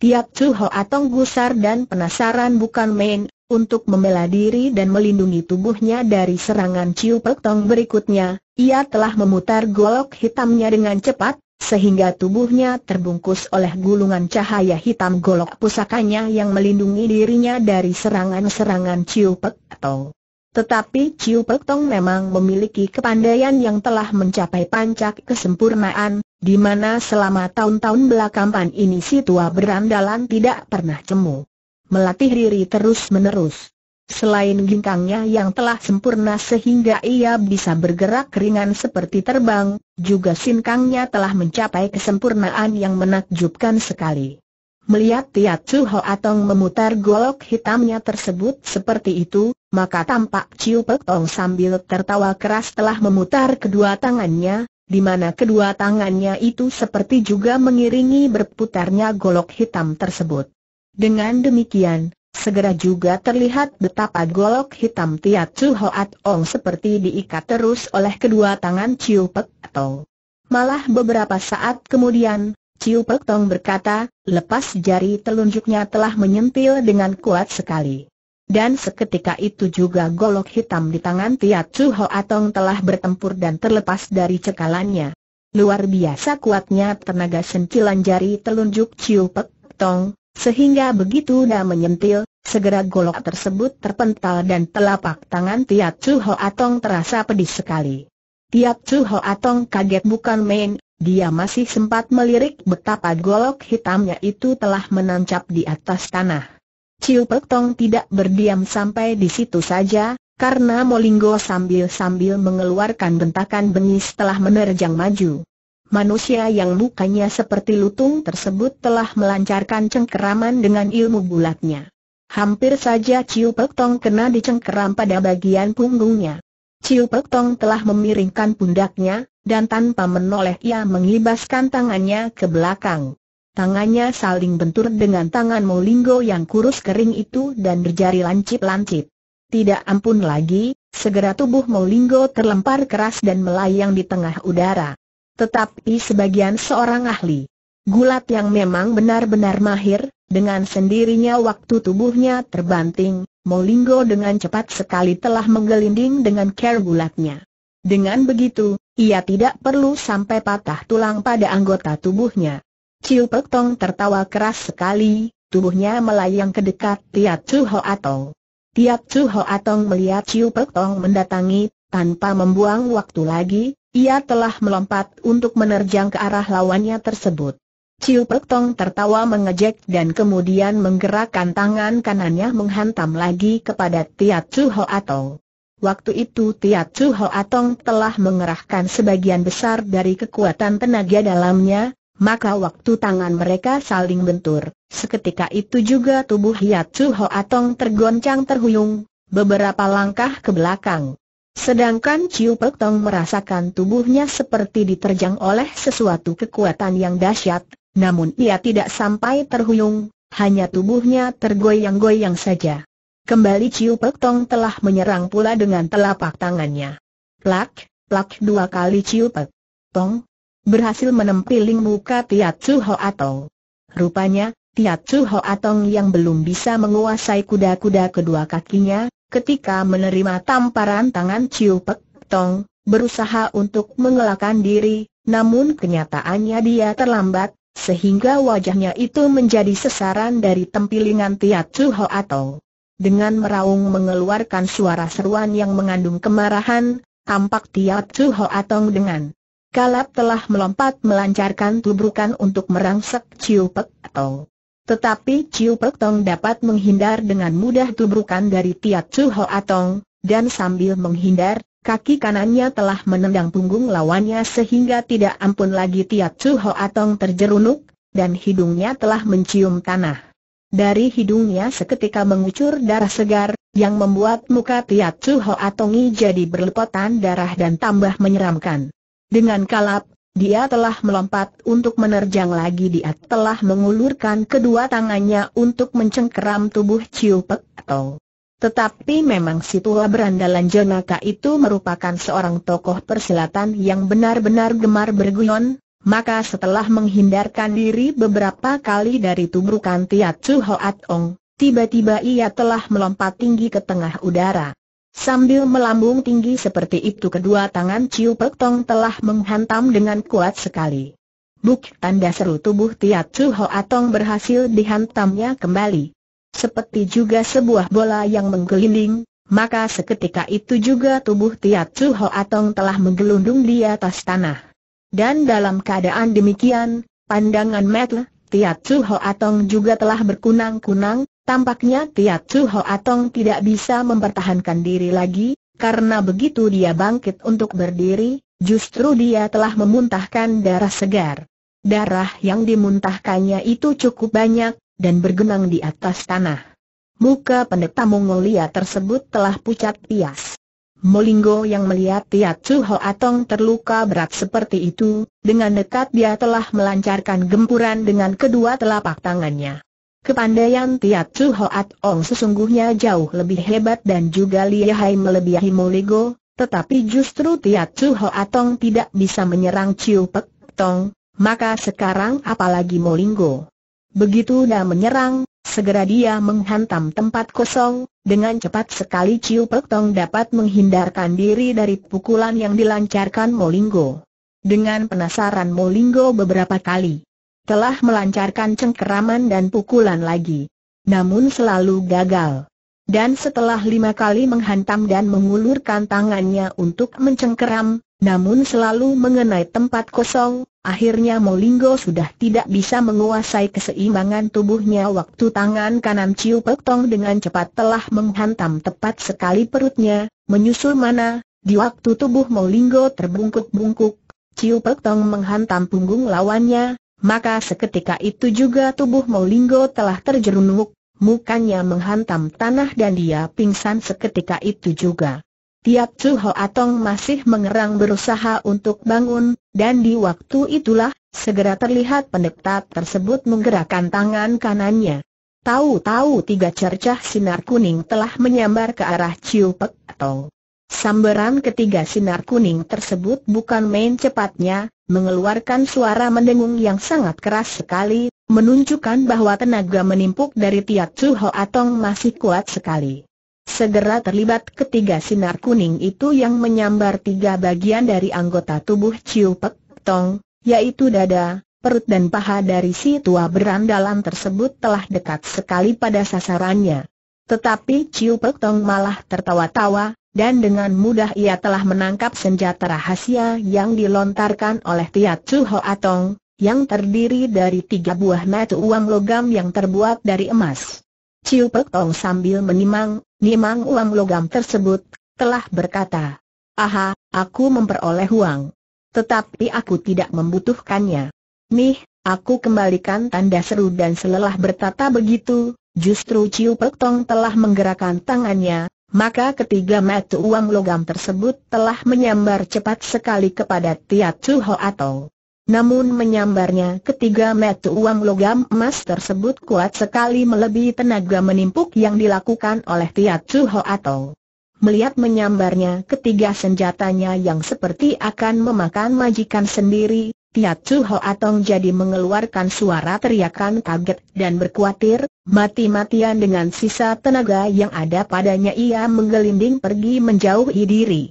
Tiap Chu atau gusar dan penasaran bukan main, untuk membela diri dan melindungi tubuhnya dari serangan Chiu Tong berikutnya, ia telah memutar golok hitamnya dengan cepat, sehingga tubuhnya terbungkus oleh gulungan cahaya hitam golok pusakanya yang melindungi dirinya dari serangan-serangan Chiu Tong. Tetapi Ciu Tong memang memiliki kepandaian yang telah mencapai pancak kesempurnaan, di mana selama tahun-tahun belakangan ini si tua berandalan tidak pernah cemu. Melatih diri terus-menerus. Selain ginkangnya yang telah sempurna sehingga ia bisa bergerak ringan seperti terbang, juga sinkangnya telah mencapai kesempurnaan yang menakjubkan sekali. Melihat Tiat Chu Ho Atong memutar golok hitamnya tersebut seperti itu, maka tampak Chiu Pek Tong sambil tertawa keras telah memutar kedua tangannya, di mana kedua tangannya itu seperti juga mengiringi berputarnya golok hitam tersebut. Dengan demikian, segera juga terlihat betapa golok hitam Tiat Chu Hoat Ong seperti diikat terus oleh kedua tangan Chiu Pek Tong. Malah beberapa saat kemudian, Chiu Pek Tong berkata, lepas jari telunjuknya telah menyentil dengan kuat sekali. Dan seketika itu juga golok hitam di tangan Tiat Chu Ho Atong telah bertempur dan terlepas dari cekalannya. Luar biasa kuatnya tenaga sentilan jari telunjuk Chiu Pek Tong, sehingga begitu dia menyentil, segera golok tersebut terpental dan telapak tangan Tiat Chu Ho Atong terasa pedih sekali. Tiat Chu Ho Atong kaget bukan main, dia masih sempat melirik betapa golok hitamnya itu telah menancap di atas tanah. Ciu Pek Tong tidak berdiam sampai di situ saja, karena Molinggo sambil-sambil mengeluarkan bentakan bengis telah menerjang maju. Manusia yang mukanya seperti lutung tersebut telah melancarkan cengkeraman dengan ilmu bulatnya. Hampir saja Ciu Pek Tong kena dicengkeram pada bagian punggungnya. Ciu Pek Tong telah memiringkan pundaknya, dan tanpa menoleh ia mengibaskan tangannya ke belakang. Tangannya saling bentur dengan tangan Molingo yang kurus kering itu dan berjari lancip-lancip. Tidak ampun lagi, segera tubuh Molingo terlempar keras dan melayang di tengah udara. Tetapi sebagian seorang ahli gulat yang memang benar-benar mahir, dengan sendirinya waktu tubuhnya terbanting, Molingo dengan cepat sekali telah menggelinding dengan care gulatnya. Dengan begitu, ia tidak perlu sampai patah tulang pada anggota tubuhnya. Ciu Pek Tong tertawa keras sekali, tubuhnya melayang ke dekat Tiat Chu Ho Atong. Tiat Chu Ho Atong melihat Ciu Pek Tong mendatangi, tanpa membuang waktu lagi, ia telah melompat untuk menerjang ke arah lawannya tersebut. Ciu Pek Tong tertawa mengejek dan kemudian menggerakkan tangan kanannya menghantam lagi kepada Tiat Chu Ho Atong. Waktu itu Tiat Chu Ho Atong telah mengerahkan sebagian besar dari kekuatan tenaga dalamnya, maka waktu tangan mereka saling bentur, seketika itu juga tubuh Ho Atong tergoncang terhuyung, beberapa langkah ke belakang. Sedangkan Chiu Pek Tong merasakan tubuhnya seperti diterjang oleh sesuatu kekuatan yang dahsyat, namun ia tidak sampai terhuyung, hanya tubuhnya tergoyang-goyang saja. Kembali Chiu Pek Tong telah menyerang pula dengan telapak tangannya. Plak, plak dua kali Chiu Pek Tong berhasil menempiling muka Tiat Chu Ho Atong. Rupanya, Tiat Chu Ho Atong yang belum bisa menguasai kuda-kuda kedua kakinya, ketika menerima tamparan tangan Chiu Pek Tong, berusaha untuk mengelakkan diri, namun kenyataannya dia terlambat, sehingga wajahnya itu menjadi sesaran dari tempilingan Tiat Chu Ho Atong. Dengan meraung mengeluarkan suara seruan yang mengandung kemarahan, tampak Tiat Chu Ho Atong dengan Kalap telah melompat melancarkan tubrukan untuk merangsek Ciu Pek Tong. Tetapi Ciu Pek Tong dapat menghindar dengan mudah tubrukan dari Tiat Chu Ho Atong, dan sambil menghindar, kaki kanannya telah menendang punggung lawannya sehingga tidak ampun lagi Tiat Chu Ho Atong terjerunuk, dan hidungnya telah mencium tanah. Dari hidungnya seketika mengucur darah segar, yang membuat muka Tiat Chu Ho Atongi jadi berlepotan darah dan tambah menyeramkan. Dengan kalap, dia telah melompat untuk menerjang lagi dia telah mengulurkan kedua tangannya untuk mencengkeram tubuh Ciu Pek Tau. Tetapi memang si tua berandalan jenaka itu merupakan seorang tokoh persilatan yang benar-benar gemar berguyon, maka setelah menghindarkan diri beberapa kali dari tubrukan kantiat Chu Hoat Ong, tiba-tiba ia telah melompat tinggi ke tengah udara. Sambil melambung tinggi seperti itu kedua tangan Ciu Pek Tong telah menghantam dengan kuat sekali. Buk tanda seru tubuh Tiat Chu Ho Atong berhasil dihantamnya kembali. Seperti juga sebuah bola yang menggelinding, maka seketika itu juga tubuh Tiat Chu Ho Atong telah menggelundung di atas tanah. Dan dalam keadaan demikian, pandangan Matt Tiat Chu Ho Atong juga telah berkunang-kunang, Tampaknya Ho Atong tidak bisa mempertahankan diri lagi, karena begitu dia bangkit untuk berdiri, justru dia telah memuntahkan darah segar. Darah yang dimuntahkannya itu cukup banyak, dan bergenang di atas tanah. Muka pendeta Mongolia tersebut telah pucat pias. Molingo yang melihat Ho Atong terluka berat seperti itu, dengan dekat dia telah melancarkan gempuran dengan kedua telapak tangannya. Kepandaian Tiat Chu Hoat Ong sesungguhnya jauh lebih hebat dan juga lihai melebihi Moligo, tetapi justru Tiat Chu Hoat Ong tidak bisa menyerang Chiu Pek Tong, maka sekarang apalagi Molingo. Begitu dah menyerang, segera dia menghantam tempat kosong, dengan cepat sekali Chiu Pek Tong dapat menghindarkan diri dari pukulan yang dilancarkan Molingo. Dengan penasaran Moligo beberapa kali telah melancarkan cengkeraman dan pukulan lagi. Namun selalu gagal. Dan setelah lima kali menghantam dan mengulurkan tangannya untuk mencengkeram, namun selalu mengenai tempat kosong, akhirnya Molingo sudah tidak bisa menguasai keseimbangan tubuhnya waktu tangan kanan Ciu Pek dengan cepat telah menghantam tepat sekali perutnya, menyusul mana, di waktu tubuh Molingo terbungkuk-bungkuk, Ciu Pek menghantam punggung lawannya, maka seketika itu juga tubuh Molingo telah terjerunuk, mukanya menghantam tanah dan dia pingsan seketika itu juga. Tiap suho Atong masih mengerang berusaha untuk bangun, dan di waktu itulah, segera terlihat pendektat tersebut menggerakkan tangan kanannya. Tahu-tahu tiga cercah sinar kuning telah menyambar ke arah ciupet Pek Atong. Sambaran ketiga sinar kuning tersebut bukan main cepatnya, mengeluarkan suara mendengung yang sangat keras sekali, menunjukkan bahwa tenaga menimpuk dari tiak Chu Atong masih kuat sekali. Segera terlibat ketiga sinar kuning itu yang menyambar tiga bagian dari anggota tubuh Chiu Pek Tong, yaitu dada, perut dan paha dari si tua berandalan tersebut telah dekat sekali pada sasarannya. Tetapi Chiu Pek Tong malah tertawa-tawa, dan dengan mudah ia telah menangkap senjata rahasia yang dilontarkan oleh Tiat Chu Ho Atong, yang terdiri dari tiga buah mata uang logam yang terbuat dari emas. Ciu Pek Tong sambil menimang, nimang uang logam tersebut, telah berkata, Aha, aku memperoleh uang. Tetapi aku tidak membutuhkannya. Nih, aku kembalikan tanda seru dan selelah bertata begitu, Justru Ciu Pek Tong telah menggerakkan tangannya, maka ketiga metu uang logam tersebut telah menyambar cepat sekali kepada Tia Chu Ho atau. Namun menyambarnya ketiga metu uang logam emas tersebut kuat sekali melebihi tenaga menimpuk yang dilakukan oleh Tia Chu Ho atau. Melihat menyambarnya ketiga senjatanya yang seperti akan memakan majikan sendiri, Ho Hoatong jadi mengeluarkan suara teriakan kaget dan berkuatir, mati-matian dengan sisa tenaga yang ada padanya ia menggelinding pergi menjauhi diri.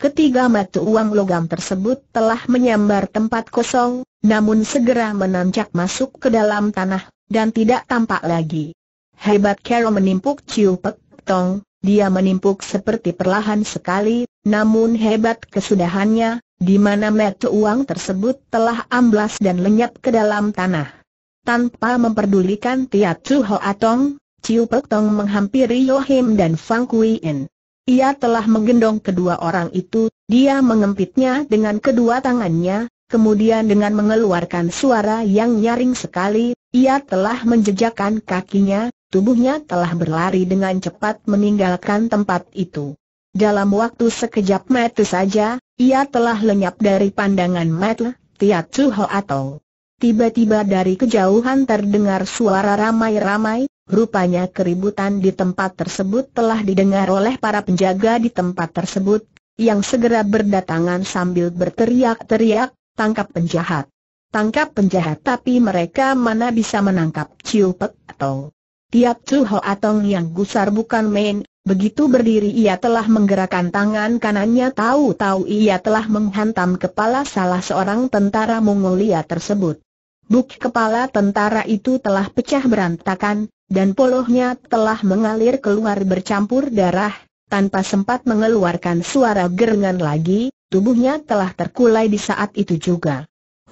Ketiga mata uang logam tersebut telah menyambar tempat kosong, namun segera menanjak masuk ke dalam tanah, dan tidak tampak lagi. Hebat Kero menimpuk Ciu Pek Tong, dia menimpuk seperti perlahan sekali, namun hebat kesudahannya, di mana mata uang tersebut telah amblas dan lenyap ke dalam tanah. Tanpa memperdulikan Tiat Chu Ho Atong, Ciu Pek Tong menghampiri lohim dan Fang kui en. Ia telah menggendong kedua orang itu, dia mengempitnya dengan kedua tangannya, kemudian dengan mengeluarkan suara yang nyaring sekali, ia telah menjejakkan kakinya, tubuhnya telah berlari dengan cepat meninggalkan tempat itu. Dalam waktu sekejap mata saja, ia telah lenyap dari pandangan mata Tiat Suho atau Tiba-tiba dari kejauhan terdengar suara ramai-ramai, rupanya keributan di tempat tersebut telah didengar oleh para penjaga di tempat tersebut, yang segera berdatangan sambil berteriak-teriak, tangkap penjahat. Tangkap penjahat tapi mereka mana bisa menangkap Ciu Pek atau Tiap Chu Ho Atong yang gusar bukan main, Begitu berdiri ia telah menggerakkan tangan kanannya tahu-tahu ia telah menghantam kepala salah seorang tentara Mongolia tersebut. Buk kepala tentara itu telah pecah berantakan, dan polohnya telah mengalir keluar bercampur darah, tanpa sempat mengeluarkan suara gerengan lagi, tubuhnya telah terkulai di saat itu juga.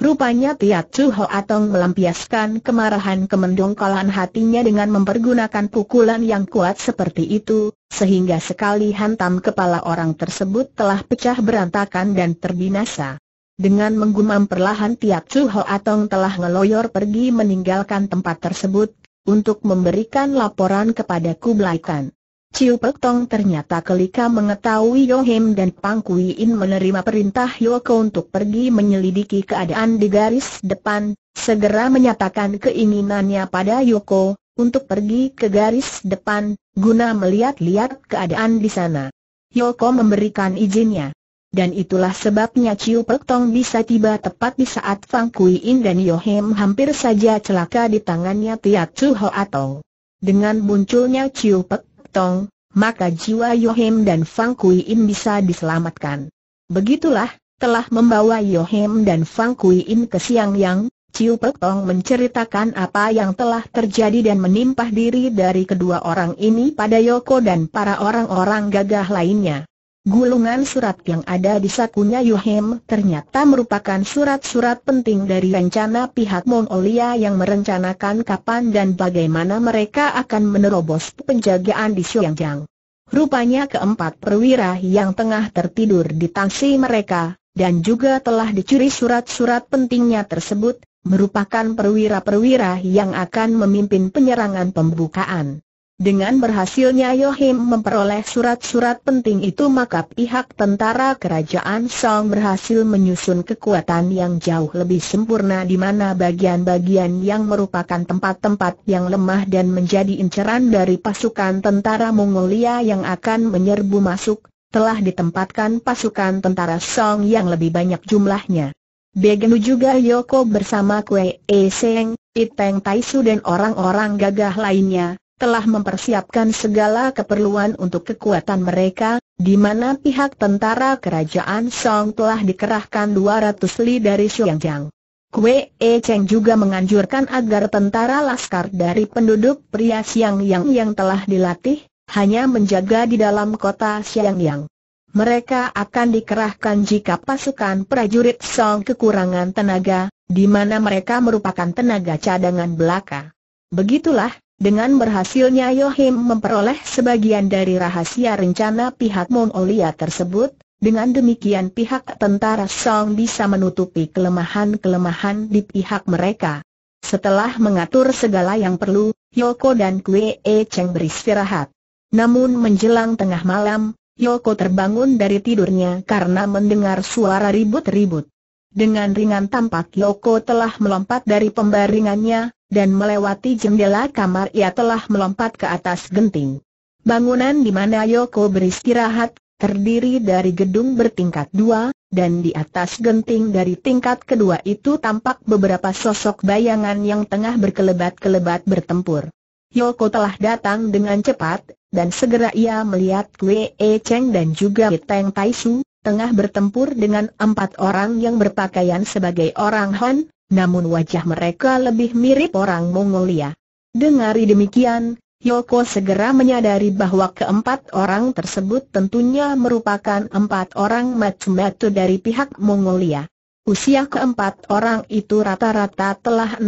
Rupanya Tiat Chu Atong melampiaskan kemarahan kemendongkolan hatinya dengan mempergunakan pukulan yang kuat seperti itu, sehingga sekali hantam kepala orang tersebut telah pecah berantakan dan terbinasa. Dengan menggumam perlahan Tiat Chu Atong telah ngeloyor pergi meninggalkan tempat tersebut, untuk memberikan laporan kepada Kublai Khan. Ciu Pek Tong ternyata kelika mengetahui Yohem dan Pang Kui In menerima perintah Yoko untuk pergi menyelidiki keadaan di garis depan, segera menyatakan keinginannya pada Yoko, untuk pergi ke garis depan, guna melihat-lihat keadaan di sana. Yoko memberikan izinnya. Dan itulah sebabnya Ciu Pek Tong bisa tiba tepat di saat Pang Kui In dan Yohem hampir saja celaka di tangannya Tia Chu Ho Atong. Dengan munculnya Ciu Pek Tong, maka jiwa Yohem dan Fang Kui In bisa diselamatkan. Begitulah, telah membawa Yohem dan Fang Kui In ke Siang Yang, Ciu Pek Tong menceritakan apa yang telah terjadi dan menimpah diri dari kedua orang ini pada Yoko dan para orang-orang gagah lainnya. Gulungan surat yang ada di sakunya Yuhem ternyata merupakan surat-surat penting dari rencana pihak Mongolia yang merencanakan kapan dan bagaimana mereka akan menerobos penjagaan di Xiangjiang. Rupanya keempat perwira yang tengah tertidur di tangsi mereka, dan juga telah dicuri surat-surat pentingnya tersebut, merupakan perwira-perwira yang akan memimpin penyerangan pembukaan. Dengan berhasilnya Yohim memperoleh surat-surat penting itu maka pihak tentara kerajaan Song berhasil menyusun kekuatan yang jauh lebih sempurna di mana bagian-bagian yang merupakan tempat-tempat yang lemah dan menjadi inceran dari pasukan tentara Mongolia yang akan menyerbu masuk, telah ditempatkan pasukan tentara Song yang lebih banyak jumlahnya. Begenu juga Yoko bersama Kwe E Seng, Iteng Taisu dan orang-orang gagah lainnya telah mempersiapkan segala keperluan untuk kekuatan mereka, di mana pihak tentara kerajaan Song telah dikerahkan 200 li dari Xiangjiang. Kue E Cheng juga menganjurkan agar tentara laskar dari penduduk pria Xiangyang yang telah dilatih, hanya menjaga di dalam kota Xiangyang. Mereka akan dikerahkan jika pasukan prajurit Song kekurangan tenaga, di mana mereka merupakan tenaga cadangan belaka. Begitulah, dengan berhasilnya Yohim memperoleh sebagian dari rahasia rencana pihak Mongolia tersebut, dengan demikian pihak tentara Song bisa menutupi kelemahan-kelemahan di pihak mereka. Setelah mengatur segala yang perlu, Yoko dan Kue E Cheng beristirahat. Namun menjelang tengah malam, Yoko terbangun dari tidurnya karena mendengar suara ribut-ribut. Dengan ringan tampak Yoko telah melompat dari pembaringannya, dan melewati jendela kamar ia telah melompat ke atas genting. Bangunan di mana Yoko beristirahat, terdiri dari gedung bertingkat dua, dan di atas genting dari tingkat kedua itu tampak beberapa sosok bayangan yang tengah berkelebat-kelebat bertempur. Yoko telah datang dengan cepat, dan segera ia melihat Kwe E Cheng dan juga Teng Tai tengah bertempur dengan empat orang yang berpakaian sebagai orang Han, namun wajah mereka lebih mirip orang Mongolia. Dengari demikian, Yoko segera menyadari bahwa keempat orang tersebut tentunya merupakan empat orang Matsumoto dari pihak Mongolia. Usia keempat orang itu rata-rata telah 60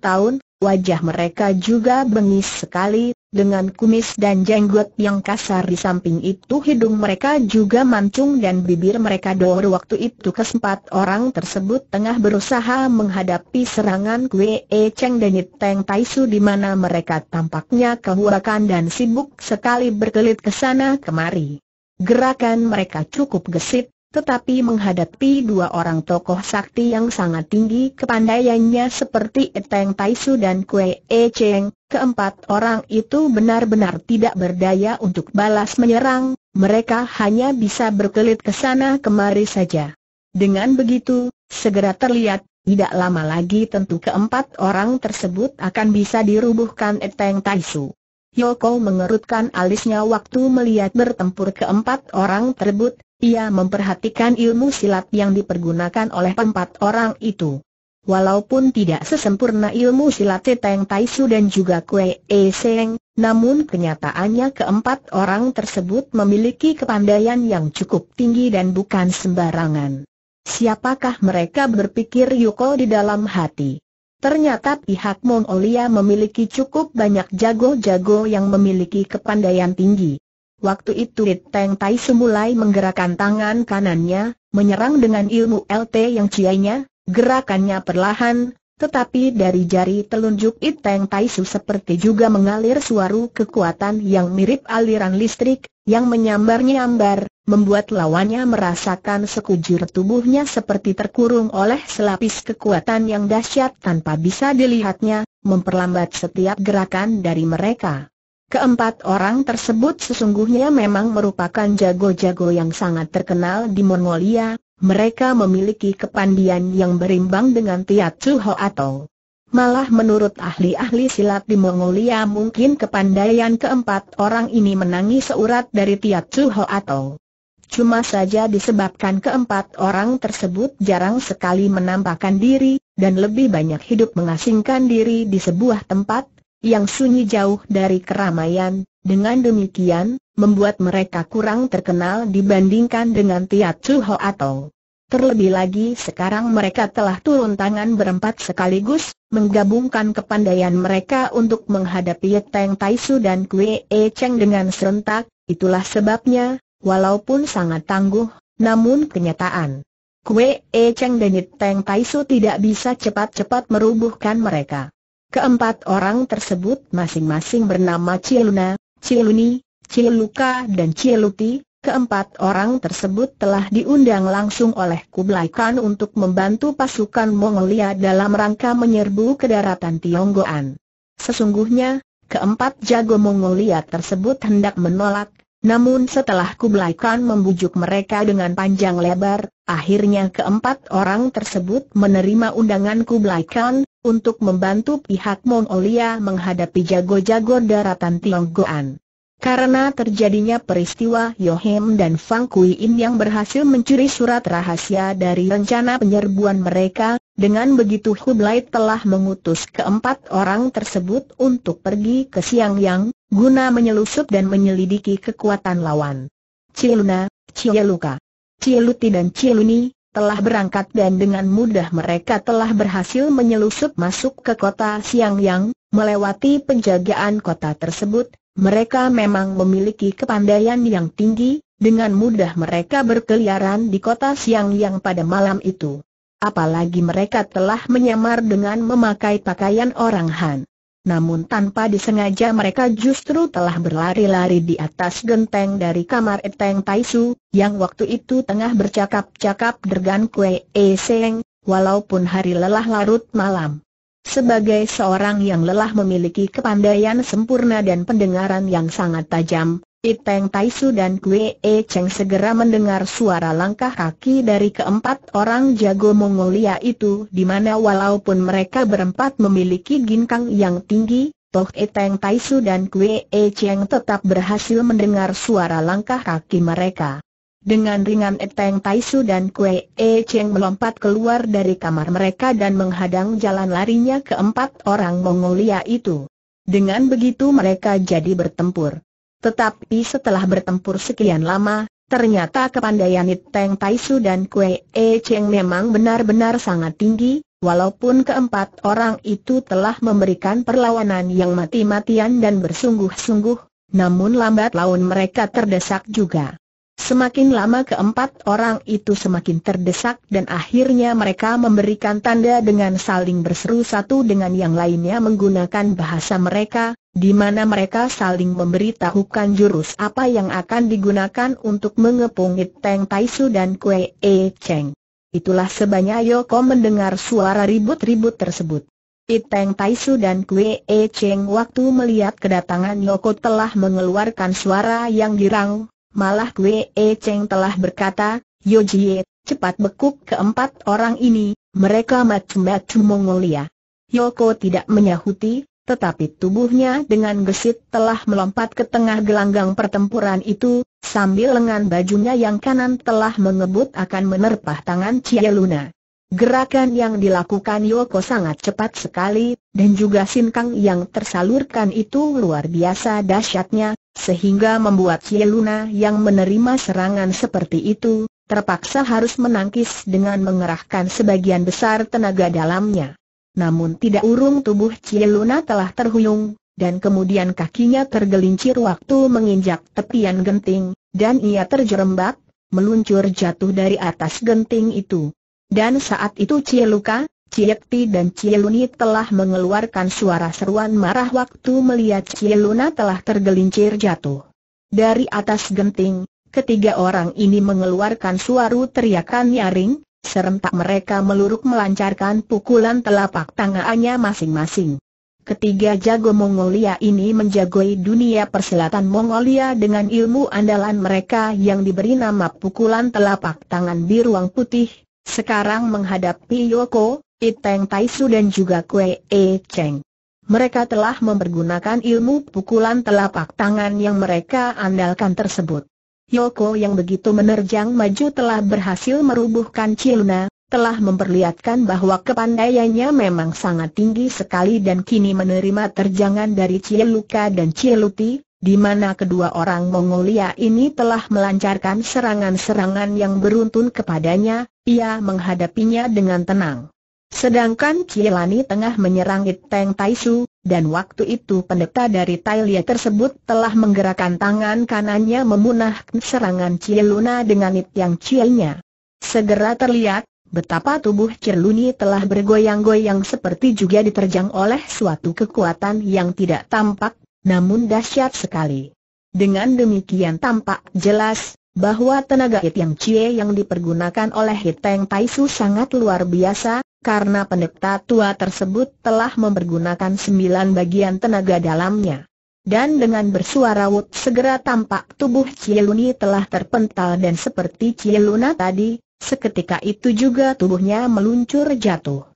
tahun, wajah mereka juga bengis sekali, dengan kumis dan jenggot yang kasar di samping itu hidung mereka juga mancung dan bibir mereka dor waktu itu kesempat orang tersebut tengah berusaha menghadapi serangan Kwe E Cheng dan Teng Tai di mana mereka tampaknya kehurakan dan sibuk sekali berkelit ke sana kemari. Gerakan mereka cukup gesit, tetapi menghadapi dua orang tokoh sakti yang sangat tinggi kepandaiannya seperti Eteng Taisu dan Kue E Cheng, keempat orang itu benar-benar tidak berdaya untuk balas menyerang, mereka hanya bisa berkelit ke sana kemari saja. Dengan begitu, segera terlihat, tidak lama lagi tentu keempat orang tersebut akan bisa dirubuhkan Eteng Taisu. Yoko mengerutkan alisnya waktu melihat bertempur keempat orang tersebut, ia memperhatikan ilmu silat yang dipergunakan oleh empat orang itu. Walaupun tidak sesempurna ilmu silat Teteng Taisu dan juga Kue E Seng, namun kenyataannya keempat orang tersebut memiliki kepandaian yang cukup tinggi dan bukan sembarangan. Siapakah mereka berpikir Yuko di dalam hati? Ternyata pihak Mongolia memiliki cukup banyak jago-jago yang memiliki kepandaian tinggi. Waktu itu It Teng Tai semulai menggerakkan tangan kanannya, menyerang dengan ilmu LT yang cianya. gerakannya perlahan, tetapi dari jari telunjuk It Teng Tai Su seperti juga mengalir suara kekuatan yang mirip aliran listrik, yang menyambar-nyambar, membuat lawannya merasakan sekujur tubuhnya seperti terkurung oleh selapis kekuatan yang dahsyat tanpa bisa dilihatnya, memperlambat setiap gerakan dari mereka. Keempat orang tersebut sesungguhnya memang merupakan jago-jago yang sangat terkenal di Mongolia, mereka memiliki kepandian yang berimbang dengan Tiat Suho atau Malah menurut ahli-ahli silat di Mongolia mungkin kepandaian keempat orang ini menangi seurat dari Tiat Suho atau Cuma saja disebabkan keempat orang tersebut jarang sekali menampakkan diri, dan lebih banyak hidup mengasingkan diri di sebuah tempat, yang sunyi jauh dari keramaian, dengan demikian, membuat mereka kurang terkenal dibandingkan dengan Tiat Chu atau Terlebih lagi sekarang mereka telah turun tangan berempat sekaligus, menggabungkan kepandaian mereka untuk menghadapi Teng Tai dan Kue E Cheng dengan serentak, itulah sebabnya, walaupun sangat tangguh, namun kenyataan. Kue E Cheng dan Teng Tai tidak bisa cepat-cepat merubuhkan mereka. Keempat orang tersebut masing-masing bernama Ciluna, Ciluni, Ciluka dan Ciluti, keempat orang tersebut telah diundang langsung oleh Kublai Khan untuk membantu pasukan Mongolia dalam rangka menyerbu ke daratan Tionggoan. Sesungguhnya, keempat jago Mongolia tersebut hendak menolak, namun setelah Kublai Khan membujuk mereka dengan panjang lebar, akhirnya keempat orang tersebut menerima undangan Kublai Khan, untuk membantu pihak Mongolia menghadapi jago-jago daratan Tionggoan. Karena terjadinya peristiwa Yohem dan Fang Kuiin yang berhasil mencuri surat rahasia dari rencana penyerbuan mereka, dengan begitu Hublai telah mengutus keempat orang tersebut untuk pergi ke Siangyang, guna menyelusup dan menyelidiki kekuatan lawan. Ciluna, Cieluka, Cieluti dan Ciluni telah berangkat dan dengan mudah mereka telah berhasil menyelusup masuk ke kota Siang Yang, melewati penjagaan kota tersebut, mereka memang memiliki kepandaian yang tinggi, dengan mudah mereka berkeliaran di kota Siang Yang pada malam itu. Apalagi mereka telah menyamar dengan memakai pakaian orang Han namun tanpa disengaja mereka justru telah berlari-lari di atas genteng dari kamar Eteng Taisu, yang waktu itu tengah bercakap-cakap dengan kue e seng, walaupun hari lelah larut malam. Sebagai seorang yang lelah memiliki kepandaian sempurna dan pendengaran yang sangat tajam, Iteng Taisu dan Kue E Cheng segera mendengar suara langkah kaki dari keempat orang jago Mongolia itu di mana walaupun mereka berempat memiliki ginkang yang tinggi, toh Iteng Taisu dan Kue E Cheng tetap berhasil mendengar suara langkah kaki mereka. Dengan ringan Eteng Taisu dan Kue E Cheng melompat keluar dari kamar mereka dan menghadang jalan larinya keempat orang Mongolia itu. Dengan begitu mereka jadi bertempur. Tetapi setelah bertempur sekian lama, ternyata kepandaian Teng Tai dan Kue E Cheng memang benar-benar sangat tinggi, walaupun keempat orang itu telah memberikan perlawanan yang mati-matian dan bersungguh-sungguh, namun lambat laun mereka terdesak juga. Semakin lama keempat orang itu semakin terdesak dan akhirnya mereka memberikan tanda dengan saling berseru satu dengan yang lainnya menggunakan bahasa mereka, di mana mereka saling memberitahukan jurus apa yang akan digunakan untuk mengepung Teng Taisu dan Kue E Cheng. Itulah sebanya Yoko mendengar suara ribut-ribut tersebut. Iteng Taisu dan Kue E Cheng waktu melihat kedatangan Yoko telah mengeluarkan suara yang girang, malah Kwe E Cheng telah berkata, Yo Yojie, cepat bekuk keempat orang ini, mereka macam-macam Mongolia. Yoko tidak menyahuti, tetapi tubuhnya dengan gesit telah melompat ke tengah gelanggang pertempuran itu, sambil lengan bajunya yang kanan telah mengebut akan menerpah tangan Cia Luna. Gerakan yang dilakukan Yoko sangat cepat sekali, dan juga sinkang yang tersalurkan itu luar biasa dahsyatnya, sehingga membuat Cieluna yang menerima serangan seperti itu, terpaksa harus menangkis dengan mengerahkan sebagian besar tenaga dalamnya. Namun tidak urung tubuh Cieluna telah terhuyung, dan kemudian kakinya tergelincir waktu menginjak tepian genting, dan ia terjerembab, meluncur jatuh dari atas genting itu. Dan saat itu Cieluka, Ciekti dan Cieluni telah mengeluarkan suara seruan marah waktu melihat Cieluna telah tergelincir jatuh. Dari atas genting, ketiga orang ini mengeluarkan suara teriakan nyaring, serentak mereka meluruk melancarkan pukulan telapak tangannya masing-masing. Ketiga jago Mongolia ini menjagoi dunia perselatan Mongolia dengan ilmu andalan mereka yang diberi nama pukulan telapak tangan biruang putih, sekarang menghadapi Yoko, Iteng Taisu dan juga Kue E Cheng. Mereka telah mempergunakan ilmu pukulan telapak tangan yang mereka andalkan tersebut. Yoko yang begitu menerjang maju telah berhasil merubuhkan Chilna, telah memperlihatkan bahwa kepandaiannya memang sangat tinggi sekali dan kini menerima terjangan dari Ciluka dan Cieluti, di mana kedua orang Mongolia ini telah melancarkan serangan-serangan yang beruntun kepadanya, ia menghadapinya dengan tenang. Sedangkan Kielani tengah menyerang Iteng Taisu, dan waktu itu pendeta dari Tailia tersebut telah menggerakkan tangan kanannya memunahkan serangan Cieluna dengan yang Cielnya. Segera terlihat, betapa tubuh Cieluni telah bergoyang-goyang seperti juga diterjang oleh suatu kekuatan yang tidak tampak, namun dahsyat sekali. Dengan demikian tampak jelas, bahwa tenaga Hit Yang Cie yang dipergunakan oleh Hit Teng Taisu sangat luar biasa, karena pendeta tua tersebut telah mempergunakan sembilan bagian tenaga dalamnya. Dan dengan bersuara wut segera tampak tubuh cie Cieluni telah terpental dan seperti Cieluna tadi, seketika itu juga tubuhnya meluncur jatuh.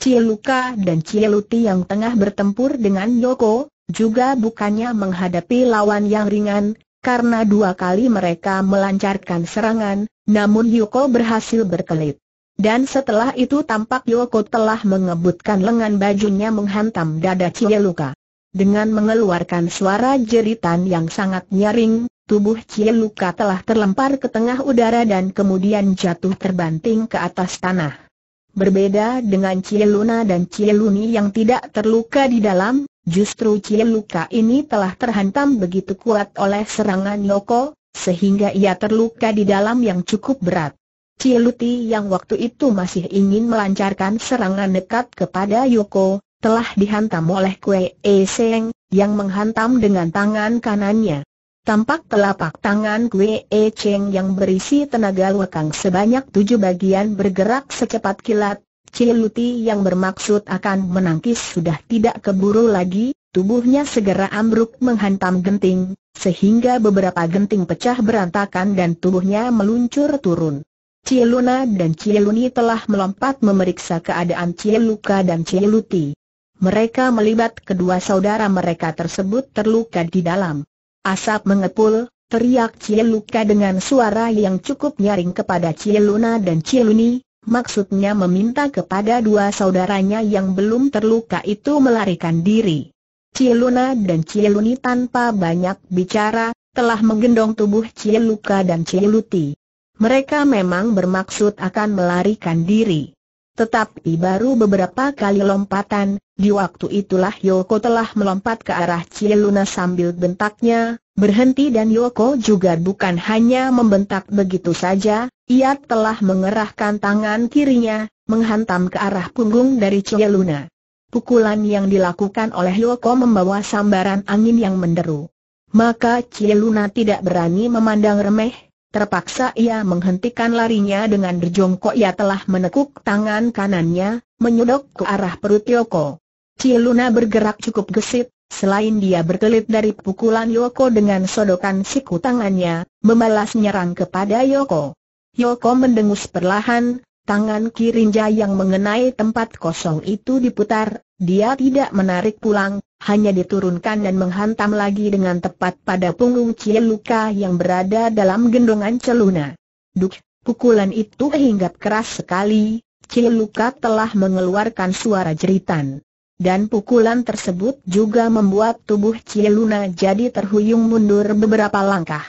cie luka dan cie luti yang tengah bertempur dengan Yoko, juga bukannya menghadapi lawan yang ringan, karena dua kali mereka melancarkan serangan, namun Yoko berhasil berkelit. Dan setelah itu tampak Yoko telah mengebutkan lengan bajunya menghantam dada Cieluka. Dengan mengeluarkan suara jeritan yang sangat nyaring, tubuh Cieluka telah terlempar ke tengah udara dan kemudian jatuh terbanting ke atas tanah. Berbeda dengan Cieluna dan Cieluni yang tidak terluka di dalam, Justru Luka ini telah terhantam begitu kuat oleh serangan Yoko, sehingga ia terluka di dalam yang cukup berat. Luti yang waktu itu masih ingin melancarkan serangan dekat kepada Yoko, telah dihantam oleh Kue E Seng, yang menghantam dengan tangan kanannya. Tampak telapak tangan Kue E Cheng yang berisi tenaga lekang sebanyak tujuh bagian bergerak secepat kilat, Ciluti yang bermaksud akan menangkis sudah tidak keburu lagi, tubuhnya segera ambruk menghantam genting, sehingga beberapa genting pecah berantakan dan tubuhnya meluncur turun. Ciluna dan Ciluni telah melompat memeriksa keadaan Ciluka dan Ciluti. Mereka melibat kedua saudara mereka tersebut terluka di dalam. Asap mengepul, teriak Ciluka dengan suara yang cukup nyaring kepada Ciluna dan Ciluni, maksudnya meminta kepada dua saudaranya yang belum terluka itu melarikan diri. Cieluna dan Cieluni tanpa banyak bicara, telah menggendong tubuh Cieluka dan Cieluti. Mereka memang bermaksud akan melarikan diri. Tetapi baru beberapa kali lompatan, di waktu itulah Yoko telah melompat ke arah Luna sambil bentaknya, berhenti dan Yoko juga bukan hanya membentak begitu saja, ia telah mengerahkan tangan kirinya, menghantam ke arah punggung dari Luna. Pukulan yang dilakukan oleh Yoko membawa sambaran angin yang menderu. Maka Luna tidak berani memandang remeh, Terpaksa ia menghentikan larinya dengan berjongkok ia telah menekuk tangan kanannya, menyodok ke arah perut Yoko. Ciluna bergerak cukup gesit, selain dia berkelit dari pukulan Yoko dengan sodokan siku tangannya, membalas nyerang kepada Yoko. Yoko mendengus perlahan, tangan kirinja yang mengenai tempat kosong itu diputar, dia tidak menarik pulang, hanya diturunkan dan menghantam lagi dengan tepat pada punggung Cie Luka yang berada dalam gendongan celuna. Duk, pukulan itu hinggap keras sekali, Cie Luka telah mengeluarkan suara jeritan. Dan pukulan tersebut juga membuat tubuh Cie Luna jadi terhuyung mundur beberapa langkah.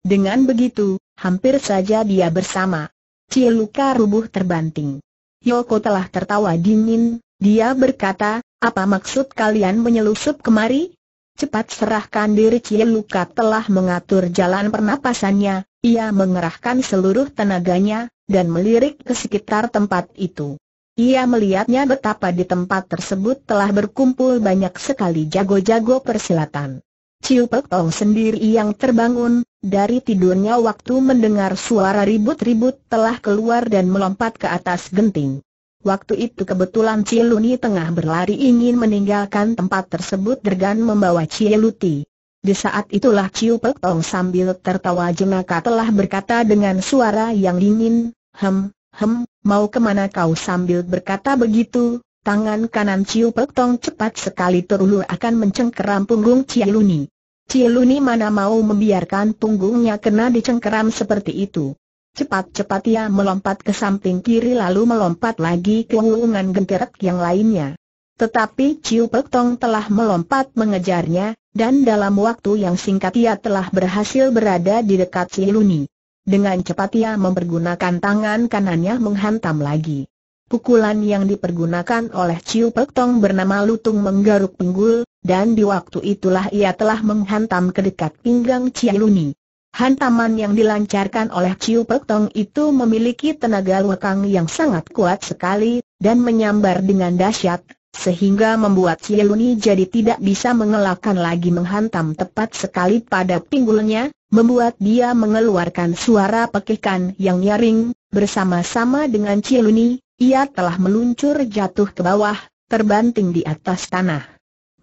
Dengan begitu, hampir saja dia bersama. Cie Luka rubuh terbanting. Yoko telah tertawa dingin, dia berkata, apa maksud kalian menyelusup kemari? Cepat serahkan diri Luka telah mengatur jalan pernapasannya, ia mengerahkan seluruh tenaganya, dan melirik ke sekitar tempat itu. Ia melihatnya betapa di tempat tersebut telah berkumpul banyak sekali jago-jago persilatan. Ciu Pek Tong sendiri yang terbangun, dari tidurnya waktu mendengar suara ribut-ribut telah keluar dan melompat ke atas genting. Waktu itu kebetulan Ciluni tengah berlari ingin meninggalkan tempat tersebut dengan membawa Cieluti. Di saat itulah Ciu Pek Tong sambil tertawa jenaka telah berkata dengan suara yang dingin, Hem, hem, mau kemana kau sambil berkata begitu, tangan kanan Ciu Pek Tong cepat sekali terulur akan mencengkeram punggung Cieluni. Cieluni mana mau membiarkan punggungnya kena dicengkeram seperti itu. Cepat-cepat ia melompat ke samping kiri lalu melompat lagi ke hulungan genteret yang lainnya. Tetapi Ciu Pek Tong telah melompat mengejarnya, dan dalam waktu yang singkat ia telah berhasil berada di dekat si Luni. Dengan cepat ia mempergunakan tangan kanannya menghantam lagi. Pukulan yang dipergunakan oleh Ciu Pek Tong bernama Lutung Menggaruk Pinggul, dan di waktu itulah ia telah menghantam ke dekat pinggang Cia Luni. Hantaman yang dilancarkan oleh Chiu Pek Tong itu memiliki tenaga lekang yang sangat kuat sekali, dan menyambar dengan dahsyat, sehingga membuat Cieluni jadi tidak bisa mengelakkan lagi menghantam tepat sekali pada pinggulnya, membuat dia mengeluarkan suara pekikan yang nyaring, bersama-sama dengan Cieluni, ia telah meluncur jatuh ke bawah, terbanting di atas tanah.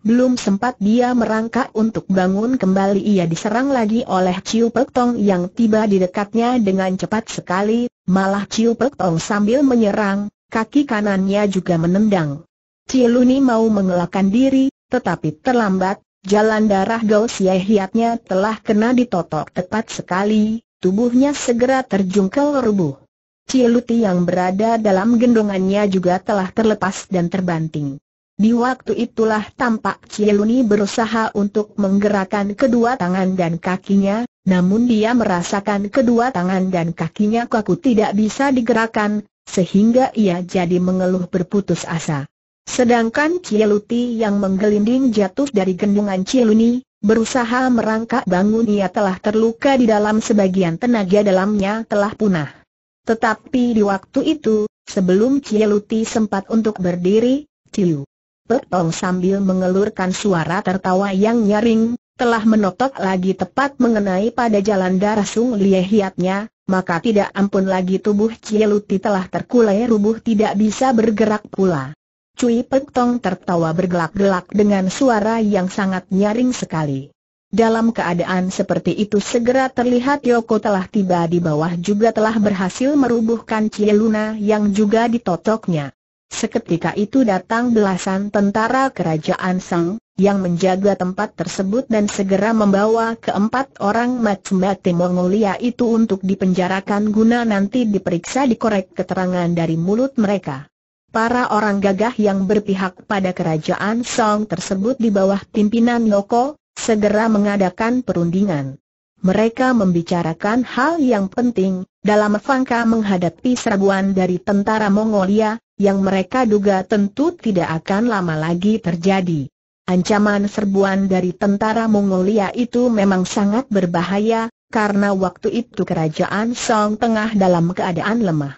Belum sempat dia merangkak untuk bangun kembali ia diserang lagi oleh Ciu Pek Tong yang tiba di dekatnya dengan cepat sekali, malah Ciu Pek Tong sambil menyerang, kaki kanannya juga menendang. Cieluni mau mengelakkan diri, tetapi terlambat, jalan darah Gao Xie Hiatnya telah kena ditotok tepat sekali, tubuhnya segera terjungkel rubuh. Cieluti yang berada dalam gendongannya juga telah terlepas dan terbanting. Di waktu itulah tampak Cieluni berusaha untuk menggerakkan kedua tangan dan kakinya, namun dia merasakan kedua tangan dan kakinya kaku tidak bisa digerakkan, sehingga ia jadi mengeluh berputus asa. Sedangkan Cieluti yang menggelinding jatuh dari gendungan Cieluni, berusaha merangkak bangun ia telah terluka di dalam sebagian tenaga dalamnya telah punah. Tetapi di waktu itu, sebelum Cieluti sempat untuk berdiri, Ciu Pepong sambil mengelurkan suara tertawa yang nyaring, telah menotok lagi tepat mengenai pada jalan darah Sung Lie Hiatnya, maka tidak ampun lagi tubuh Cieluti telah terkulai rubuh tidak bisa bergerak pula. Cui Pekong tertawa bergelak-gelak dengan suara yang sangat nyaring sekali. Dalam keadaan seperti itu segera terlihat Yoko telah tiba di bawah juga telah berhasil merubuhkan Cieluna yang juga ditotoknya. Seketika itu datang belasan tentara kerajaan Sang, yang menjaga tempat tersebut dan segera membawa keempat orang Matsumate Mongolia itu untuk dipenjarakan guna nanti diperiksa dikorek keterangan dari mulut mereka. Para orang gagah yang berpihak pada kerajaan Song tersebut di bawah pimpinan Yoko, segera mengadakan perundingan. Mereka membicarakan hal yang penting, dalam fangka menghadapi serbuan dari tentara Mongolia, yang mereka duga tentu tidak akan lama lagi terjadi. Ancaman serbuan dari tentara Mongolia itu memang sangat berbahaya, karena waktu itu kerajaan Song tengah dalam keadaan lemah.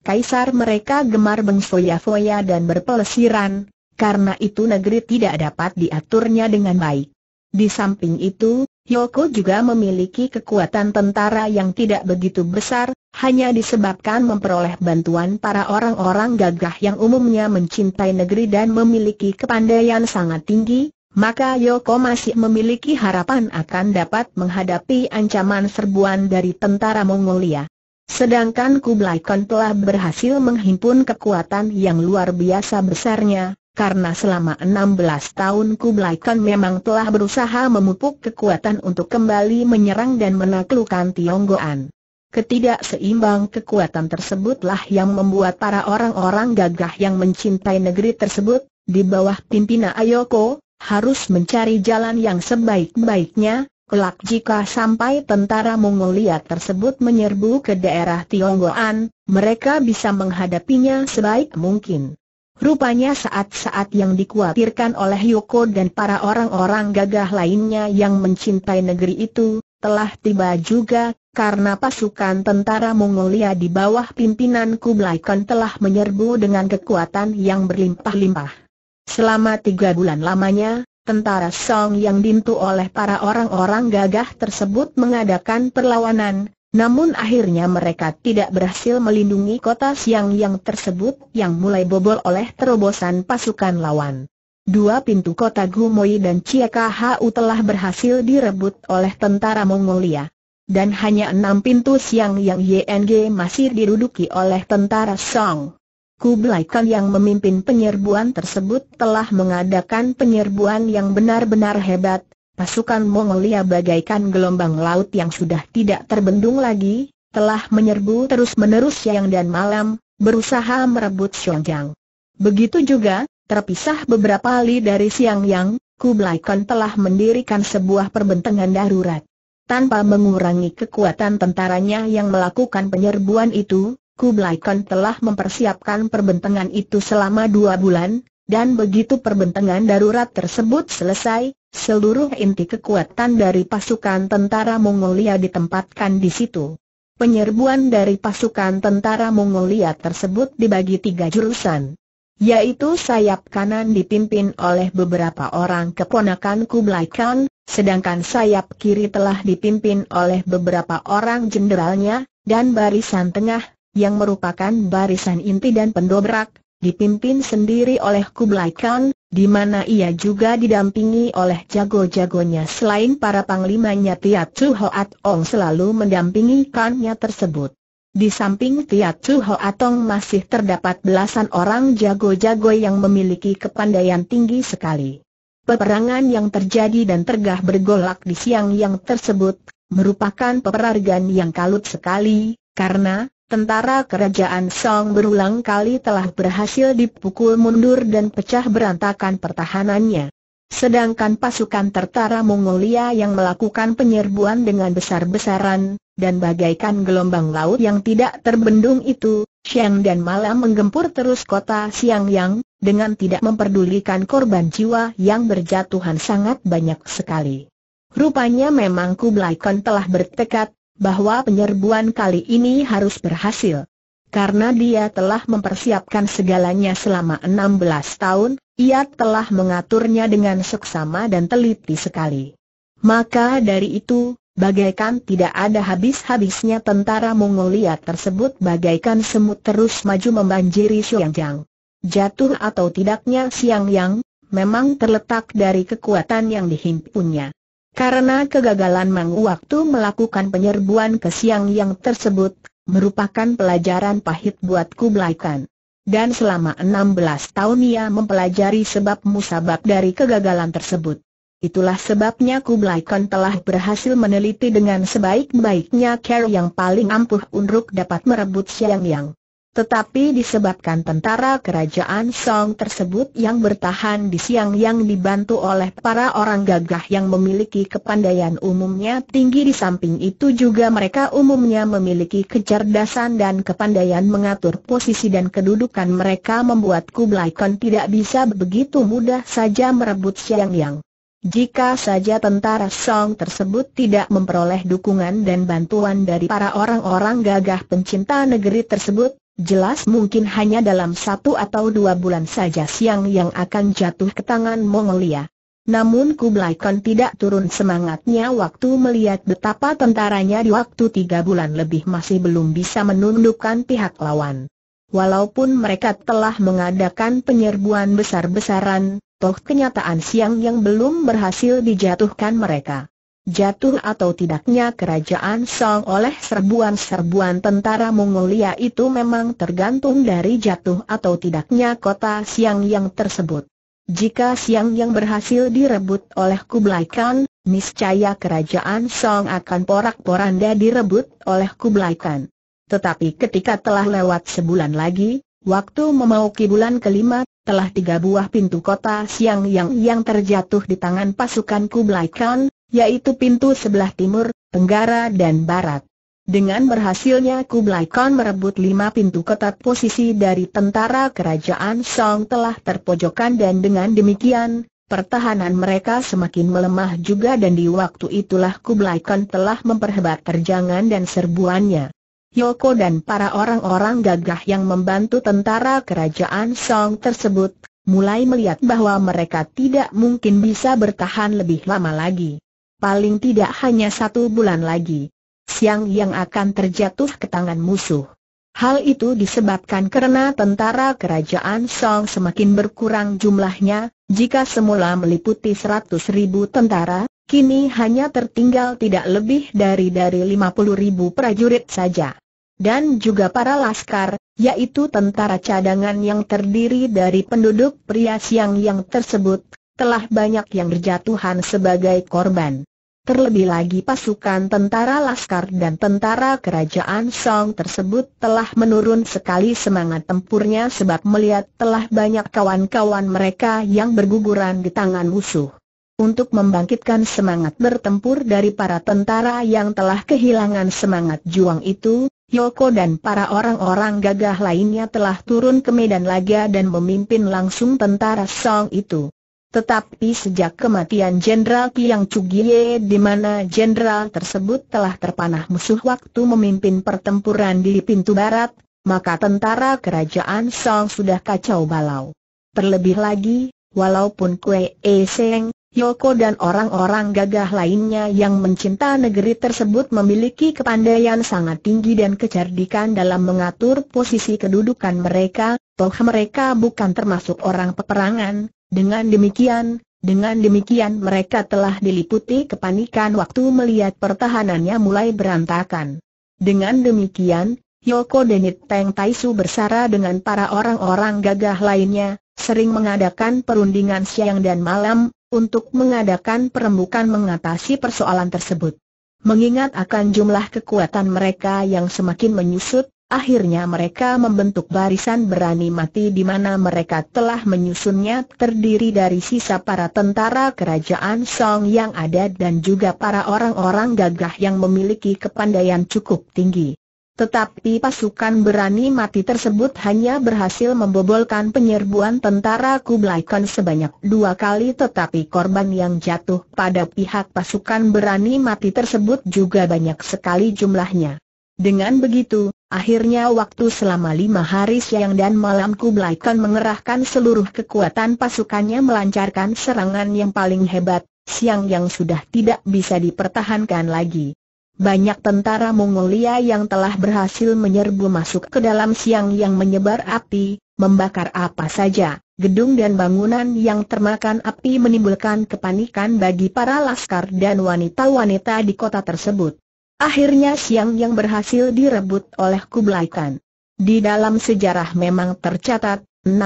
Kaisar mereka gemar bengsoya foya dan berpelesiran, karena itu negeri tidak dapat diaturnya dengan baik. Di samping itu, Yoko juga memiliki kekuatan tentara yang tidak begitu besar, hanya disebabkan memperoleh bantuan para orang-orang gagah yang umumnya mencintai negeri dan memiliki kepandaian sangat tinggi, maka Yoko masih memiliki harapan akan dapat menghadapi ancaman serbuan dari tentara Mongolia. Sedangkan Kublai Khan telah berhasil menghimpun kekuatan yang luar biasa besarnya, karena selama 16 tahun Kublai Khan memang telah berusaha memupuk kekuatan untuk kembali menyerang dan menaklukkan Tionggoan. Ketidakseimbang kekuatan tersebutlah yang membuat para orang-orang gagah yang mencintai negeri tersebut, di bawah pimpinan Ayoko, harus mencari jalan yang sebaik-baiknya, kelak jika sampai tentara Mongolia tersebut menyerbu ke daerah Tionggoan, mereka bisa menghadapinya sebaik mungkin. Rupanya saat-saat yang dikhawatirkan oleh Yoko dan para orang-orang gagah lainnya yang mencintai negeri itu, telah tiba juga, karena pasukan tentara Mongolia di bawah pimpinan Kublai Khan telah menyerbu dengan kekuatan yang berlimpah-limpah. Selama tiga bulan lamanya, tentara Song yang dintu oleh para orang-orang gagah tersebut mengadakan perlawanan, namun akhirnya mereka tidak berhasil melindungi kota Siang yang tersebut yang mulai bobol oleh terobosan pasukan lawan. Dua pintu kota Gumoi dan Ciekahau telah berhasil direbut oleh tentara Mongolia. Dan hanya enam pintu Siang yang YNG masih diruduki oleh tentara Song. Kublai Khan yang memimpin penyerbuan tersebut telah mengadakan penyerbuan yang benar-benar hebat, Pasukan Mongolia bagaikan gelombang laut yang sudah tidak terbendung lagi, telah menyerbu terus-menerus siang dan malam, berusaha merebut Xiongjang. Begitu juga, terpisah beberapa li dari siang yang, Kublai Khan telah mendirikan sebuah perbentangan darurat. Tanpa mengurangi kekuatan tentaranya yang melakukan penyerbuan itu, Kublai Khan telah mempersiapkan perbentangan itu selama dua bulan, dan begitu perbentangan darurat tersebut selesai, Seluruh inti kekuatan dari pasukan tentara Mongolia ditempatkan di situ. Penyerbuan dari pasukan tentara Mongolia tersebut dibagi tiga jurusan. Yaitu sayap kanan dipimpin oleh beberapa orang keponakan Kublai Khan, sedangkan sayap kiri telah dipimpin oleh beberapa orang jenderalnya, dan barisan tengah, yang merupakan barisan inti dan pendobrak, dipimpin sendiri oleh Kublai Khan, di mana ia juga didampingi oleh jago-jagonya selain para panglimanya Tiat Chu Hoat Ong selalu mendampingi Khan-nya tersebut. Di samping Tiat Chu Hoat Ong masih terdapat belasan orang jago-jago yang memiliki kepandaian tinggi sekali. Peperangan yang terjadi dan tergah bergolak di siang yang tersebut, merupakan peperangan yang kalut sekali, karena, Tentara kerajaan Song berulang kali telah berhasil dipukul mundur dan pecah berantakan pertahanannya. Sedangkan pasukan tertara Mongolia yang melakukan penyerbuan dengan besar-besaran, dan bagaikan gelombang laut yang tidak terbendung itu, siang dan malam menggempur terus kota Siang Yang, dengan tidak memperdulikan korban jiwa yang berjatuhan sangat banyak sekali. Rupanya memang Kublai Khan telah bertekad bahwa penyerbuan kali ini harus berhasil. Karena dia telah mempersiapkan segalanya selama 16 tahun, ia telah mengaturnya dengan seksama dan teliti sekali. Maka dari itu, bagaikan tidak ada habis-habisnya tentara Mongolia tersebut bagaikan semut terus maju membanjiri Xiangjiang. Jatuh atau tidaknya Xiangyang, memang terletak dari kekuatan yang dihimpunnya. Karena kegagalan Mang waktu melakukan penyerbuan ke siang yang tersebut, merupakan pelajaran pahit buat Kublaikan. Dan selama 16 tahun ia mempelajari sebab musabab dari kegagalan tersebut. Itulah sebabnya Kublai Khan telah berhasil meneliti dengan sebaik-baiknya cara yang paling ampuh untuk dapat merebut siang Yang. Tetapi disebabkan tentara kerajaan Song tersebut yang bertahan di siang yang dibantu oleh para orang gagah yang memiliki kepandaian umumnya tinggi di samping itu juga mereka umumnya memiliki kecerdasan dan kepandaian mengatur posisi dan kedudukan mereka membuat Kublai Khan tidak bisa begitu mudah saja merebut siang yang. Jika saja tentara Song tersebut tidak memperoleh dukungan dan bantuan dari para orang-orang gagah pencinta negeri tersebut, Jelas mungkin hanya dalam satu atau dua bulan saja siang yang akan jatuh ke tangan Mongolia. Namun Kublai Khan tidak turun semangatnya waktu melihat betapa tentaranya di waktu tiga bulan lebih masih belum bisa menundukkan pihak lawan. Walaupun mereka telah mengadakan penyerbuan besar-besaran, toh kenyataan siang yang belum berhasil dijatuhkan mereka. Jatuh atau tidaknya kerajaan Song oleh serbuan-serbuan tentara Mongolia itu memang tergantung dari jatuh atau tidaknya kota Siang yang tersebut. Jika Siang yang berhasil direbut oleh Kublai Khan, niscaya kerajaan Song akan porak-poranda direbut oleh Kublai Khan. Tetapi ketika telah lewat sebulan lagi, waktu memauki bulan kelima, telah tiga buah pintu kota siang yang yang terjatuh di tangan pasukan Kublai Khan, yaitu pintu sebelah timur, tenggara dan barat. Dengan berhasilnya Kublai Khan merebut lima pintu ketat posisi dari tentara kerajaan Song telah terpojokan dan dengan demikian, pertahanan mereka semakin melemah juga dan di waktu itulah Kublai Khan telah memperhebat terjangan dan serbuannya. Yoko dan para orang-orang gagah yang membantu tentara kerajaan Song tersebut, mulai melihat bahwa mereka tidak mungkin bisa bertahan lebih lama lagi paling tidak hanya satu bulan lagi. Siang yang akan terjatuh ke tangan musuh. Hal itu disebabkan karena tentara kerajaan Song semakin berkurang jumlahnya, jika semula meliputi 100 ribu tentara, kini hanya tertinggal tidak lebih dari dari 50 ribu prajurit saja. Dan juga para laskar, yaitu tentara cadangan yang terdiri dari penduduk pria siang yang tersebut, telah banyak yang berjatuhan sebagai korban. Terlebih lagi pasukan tentara Laskar dan tentara kerajaan Song tersebut telah menurun sekali semangat tempurnya sebab melihat telah banyak kawan-kawan mereka yang berguguran di tangan musuh. Untuk membangkitkan semangat bertempur dari para tentara yang telah kehilangan semangat juang itu, Yoko dan para orang-orang gagah lainnya telah turun ke medan laga dan memimpin langsung tentara Song itu. Tetapi sejak kematian Jenderal Piang Cugile, di mana jenderal tersebut telah terpanah musuh waktu memimpin pertempuran di pintu barat, maka tentara kerajaan Song sudah kacau balau. Terlebih lagi, walaupun Kue E Seng, Yoko dan orang-orang gagah lainnya yang mencinta negeri tersebut memiliki kepandaian sangat tinggi dan kecerdikan dalam mengatur posisi kedudukan mereka, toh mereka bukan termasuk orang peperangan, dengan demikian, dengan demikian mereka telah diliputi kepanikan waktu melihat pertahanannya mulai berantakan. Dengan demikian, Yoko Denit Teng Taisu bersara dengan para orang-orang gagah lainnya, sering mengadakan perundingan siang dan malam, untuk mengadakan perembukan mengatasi persoalan tersebut. Mengingat akan jumlah kekuatan mereka yang semakin menyusut, Akhirnya mereka membentuk barisan berani mati di mana mereka telah menyusunnya terdiri dari sisa para tentara kerajaan Song yang ada dan juga para orang-orang gagah yang memiliki kepandaian cukup tinggi. Tetapi pasukan berani mati tersebut hanya berhasil membobolkan penyerbuan tentara Kublai Khan sebanyak dua kali tetapi korban yang jatuh pada pihak pasukan berani mati tersebut juga banyak sekali jumlahnya. Dengan begitu, Akhirnya waktu selama lima hari siang dan malam Khan mengerahkan seluruh kekuatan pasukannya melancarkan serangan yang paling hebat, siang yang sudah tidak bisa dipertahankan lagi. Banyak tentara Mongolia yang telah berhasil menyerbu masuk ke dalam siang yang menyebar api, membakar apa saja, gedung dan bangunan yang termakan api menimbulkan kepanikan bagi para laskar dan wanita-wanita di kota tersebut. Akhirnya Siang yang berhasil direbut oleh Kublai Khan. Di dalam sejarah memang tercatat, 16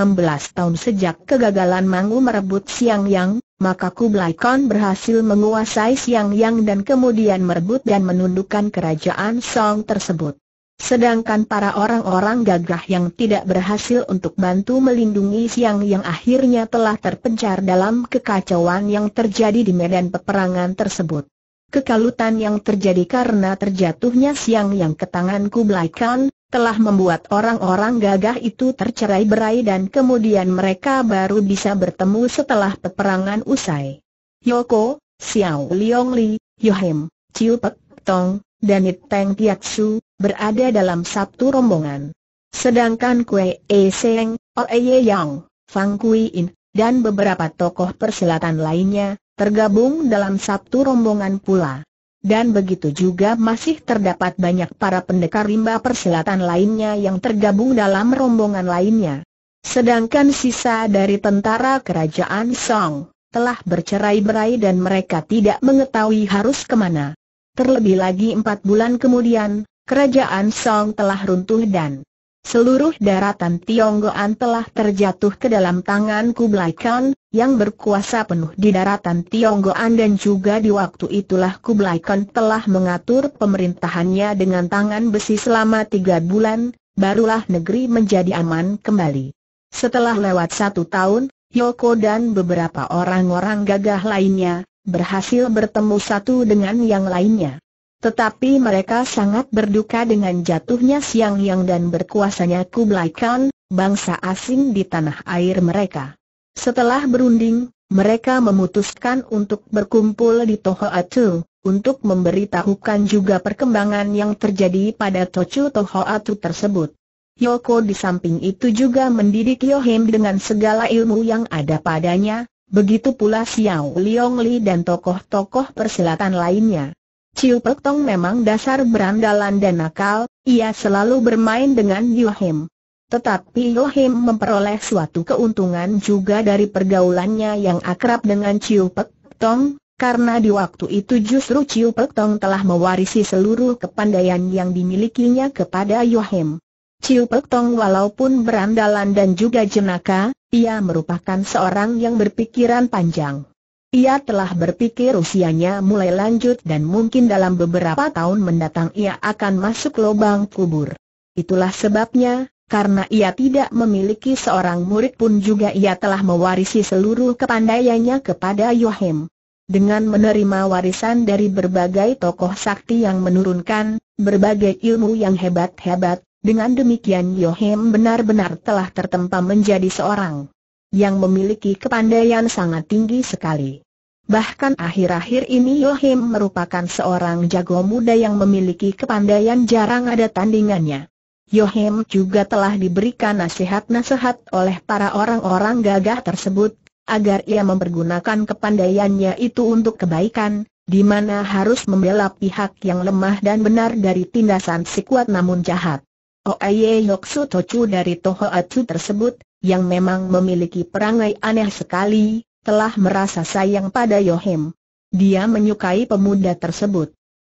tahun sejak kegagalan Mangu merebut Siang Yang, maka Kublai Khan berhasil menguasai Siang Yang dan kemudian merebut dan menundukkan kerajaan Song tersebut. Sedangkan para orang-orang gagah yang tidak berhasil untuk bantu melindungi Siang Yang akhirnya telah terpencar dalam kekacauan yang terjadi di medan peperangan tersebut. Kekalutan yang terjadi karena terjatuhnya siang yang ke tanganku belaikan, telah membuat orang-orang gagah itu tercerai berai dan kemudian mereka baru bisa bertemu setelah peperangan usai. Yoko, Xiao Liong Li, Yohem, Chiu Pek Tong, dan It Teng Su, berada dalam satu rombongan. Sedangkan Kue E Seng, E Ye Yang, Fang Kui In, dan beberapa tokoh persilatan lainnya, tergabung dalam satu rombongan pula. Dan begitu juga masih terdapat banyak para pendekar rimba persilatan lainnya yang tergabung dalam rombongan lainnya. Sedangkan sisa dari tentara kerajaan Song, telah bercerai-berai dan mereka tidak mengetahui harus kemana. Terlebih lagi empat bulan kemudian, kerajaan Song telah runtuh dan Seluruh daratan Tionggoan telah terjatuh ke dalam tangan Kublai Khan, yang berkuasa penuh di daratan Tionggoan dan juga di waktu itulah Kublai Khan telah mengatur pemerintahannya dengan tangan besi selama tiga bulan, barulah negeri menjadi aman kembali. Setelah lewat satu tahun, Yoko dan beberapa orang-orang gagah lainnya, berhasil bertemu satu dengan yang lainnya. Tetapi mereka sangat berduka dengan jatuhnya Siang Yang dan berkuasanya Kublai Khan, bangsa asing di tanah air mereka. Setelah berunding, mereka memutuskan untuk berkumpul di Toho Atu untuk memberitahukan juga perkembangan yang terjadi pada Tochu Atu tersebut. Yoko di samping itu juga mendidik Yohim dengan segala ilmu yang ada padanya, begitu pula Xiao Li dan tokoh-tokoh persilatan lainnya. Ciu Pek Tong memang dasar berandalan dan nakal, ia selalu bermain dengan Yohim. Tetapi Yohim memperoleh suatu keuntungan juga dari pergaulannya yang akrab dengan Ciu Pek Tong, karena di waktu itu justru Ciu Pek Tong telah mewarisi seluruh kepandaian yang dimilikinya kepada Yohim. Ciu Pek Tong walaupun berandalan dan juga jenaka, ia merupakan seorang yang berpikiran panjang. Ia telah berpikir usianya mulai lanjut dan mungkin dalam beberapa tahun mendatang ia akan masuk lubang kubur. Itulah sebabnya, karena ia tidak memiliki seorang murid pun juga ia telah mewarisi seluruh kepandaiannya kepada Yohem. Dengan menerima warisan dari berbagai tokoh sakti yang menurunkan, berbagai ilmu yang hebat-hebat, dengan demikian Yohem benar-benar telah tertempa menjadi seorang yang memiliki kepandaian sangat tinggi sekali. Bahkan akhir-akhir ini Yohim merupakan seorang jago muda yang memiliki kepandaian jarang ada tandingannya. Yohim juga telah diberikan nasihat-nasihat oleh para orang-orang gagah tersebut, agar ia mempergunakan kepandaiannya itu untuk kebaikan, di mana harus membela pihak yang lemah dan benar dari tindasan si kuat namun jahat. Oaye Yoksu Tochu dari Toho Atsu tersebut, yang memang memiliki perangai aneh sekali, telah merasa sayang pada Yohim. Dia menyukai pemuda tersebut.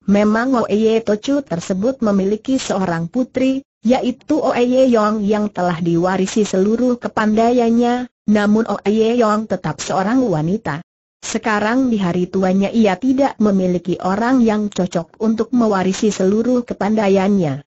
Memang Oeye Tochu tersebut memiliki seorang putri, yaitu Oeye Yong yang telah diwarisi seluruh kepandaiannya, namun Oeye Yong tetap seorang wanita. Sekarang di hari tuanya ia tidak memiliki orang yang cocok untuk mewarisi seluruh kepandaiannya.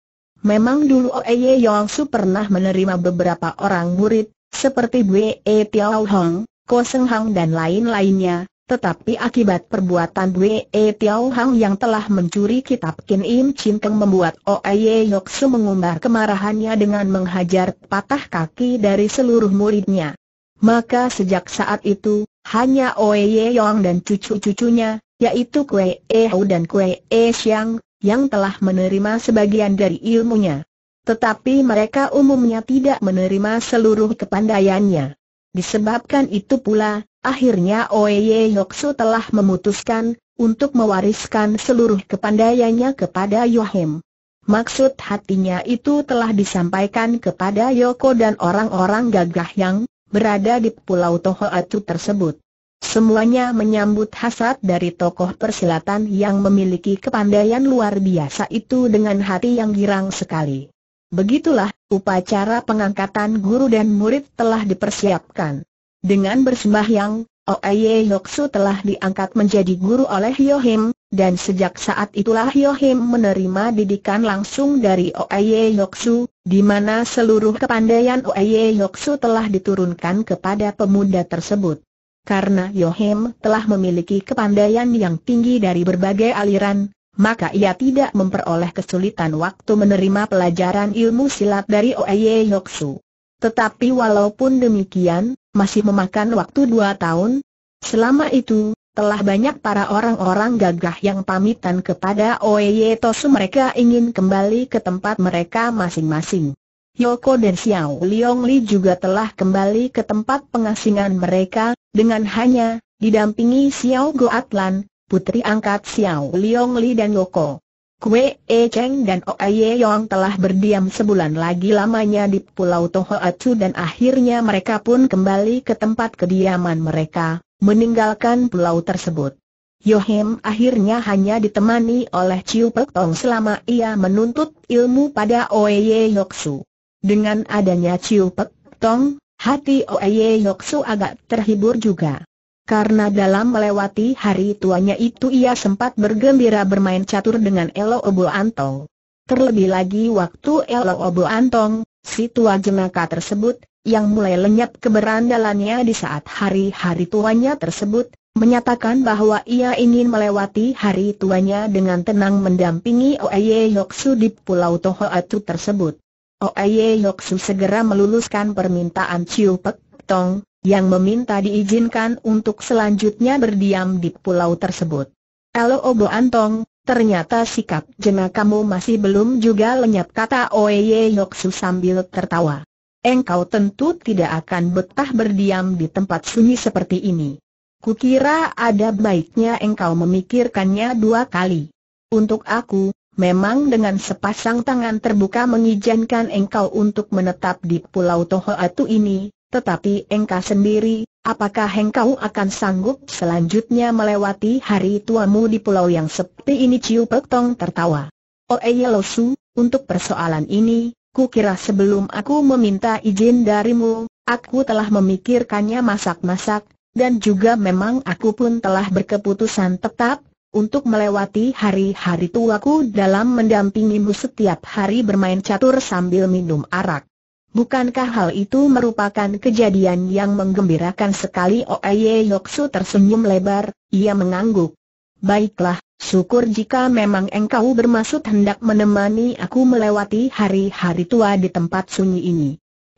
Memang dulu Oeye Yong Su pernah menerima beberapa orang murid, seperti Bwe Tiao Hong, Ko Seng Hang dan lain-lainnya, tetapi akibat perbuatan Wei e Tiao Hang yang telah mencuri kitab Kin Im Chin Teng membuat Yok Su mengumbar kemarahannya dengan menghajar patah kaki dari seluruh muridnya. Maka sejak saat itu, hanya Oye Yong dan cucu-cucunya, yaitu Kwe E Hou dan Kwe E Xiang, yang telah menerima sebagian dari ilmunya. Tetapi mereka umumnya tidak menerima seluruh kepandaiannya. Disebabkan itu pula, akhirnya Oye Yoksu telah memutuskan, untuk mewariskan seluruh kepandaiannya kepada Yohem. Maksud hatinya itu telah disampaikan kepada Yoko dan orang-orang gagah yang berada di Pulau Tohoatu tersebut. Semuanya menyambut hasrat dari tokoh persilatan yang memiliki kepandaian luar biasa itu dengan hati yang girang sekali. Begitulah, upacara pengangkatan guru dan murid telah dipersiapkan. Dengan bersembahyang, Oeye Yoksu telah diangkat menjadi guru oleh Yohim, dan sejak saat itulah Yohim menerima didikan langsung dari Oeye Yoksu, di mana seluruh kepandaian Oeye Yoksu telah diturunkan kepada pemuda tersebut. Karena Yohim telah memiliki kepandaian yang tinggi dari berbagai aliran, maka ia tidak memperoleh kesulitan waktu menerima pelajaran ilmu silat dari Oye Yoksu. Tetapi walaupun demikian, masih memakan waktu dua tahun. Selama itu, telah banyak para orang-orang gagah yang pamitan kepada Oye Tosu mereka ingin kembali ke tempat mereka masing-masing. Yoko dan Xiao Liong Li juga telah kembali ke tempat pengasingan mereka, dengan hanya didampingi Xiao Goatlan, putri angkat Xiao Liong Li dan Yoko. Kue E Cheng dan Oe Yong telah berdiam sebulan lagi lamanya di Pulau Toho Tohoatsu dan akhirnya mereka pun kembali ke tempat kediaman mereka, meninggalkan pulau tersebut. Yohim akhirnya hanya ditemani oleh Chiu Pek Tong selama ia menuntut ilmu pada Oye Yoksu. Dengan adanya Chiu Pek Tong, hati Oye Yoksu agak terhibur juga. Karena dalam melewati hari tuanya itu ia sempat bergembira bermain catur dengan Elo Obo Antong. Terlebih lagi waktu Elo Obo Antong, si tua jenaka tersebut, yang mulai lenyap keberandalannya di saat hari-hari tuanya tersebut, menyatakan bahwa ia ingin melewati hari tuanya dengan tenang mendampingi Oeye Yoksu di Pulau Toho Tohoatu tersebut. Oeye Yoksu segera meluluskan permintaan Chiu Pek Tong, yang meminta diizinkan untuk selanjutnya berdiam di pulau tersebut. Elo Obo Antong, ternyata sikap jenak kamu masih belum juga lenyap kata Oeye Yoksu sambil tertawa. Engkau tentu tidak akan betah berdiam di tempat sunyi seperti ini. Kukira ada baiknya engkau memikirkannya dua kali. Untuk aku, Memang dengan sepasang tangan terbuka mengizinkan engkau untuk menetap di Pulau Tohoatu ini, tetapi engkau sendiri, apakah engkau akan sanggup selanjutnya melewati hari tuamu di pulau yang sepi ini? Ciu Pek Tong tertawa. Oeye oh, eh, iya Losu, untuk persoalan ini, ku kira sebelum aku meminta izin darimu, aku telah memikirkannya masak-masak, dan juga memang aku pun telah berkeputusan tetap, untuk melewati hari-hari tuaku dalam mendampingimu setiap hari bermain catur sambil minum arak. Bukankah hal itu merupakan kejadian yang menggembirakan sekali Oeye Yoksu tersenyum lebar, ia mengangguk. Baiklah, syukur jika memang engkau bermaksud hendak menemani aku melewati hari-hari tua di tempat sunyi ini.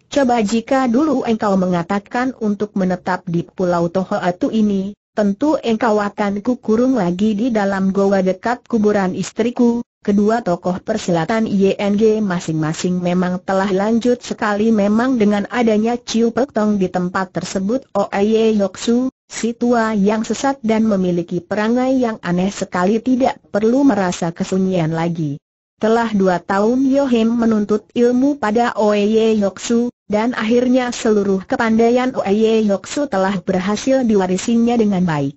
Coba jika dulu engkau mengatakan untuk menetap di Pulau Tohoatu ini, tentu engkau akan kukurung lagi di dalam goa dekat kuburan istriku, Kedua tokoh persilatan ING masing-masing memang telah lanjut sekali memang dengan adanya Ciu Pek Tong di tempat tersebut Oeye Su, si tua yang sesat dan memiliki perangai yang aneh sekali tidak perlu merasa kesunyian lagi. Telah dua tahun Yohim menuntut ilmu pada Oeye Su, dan akhirnya seluruh kepandaian Oeye Su telah berhasil diwarisinya dengan baik.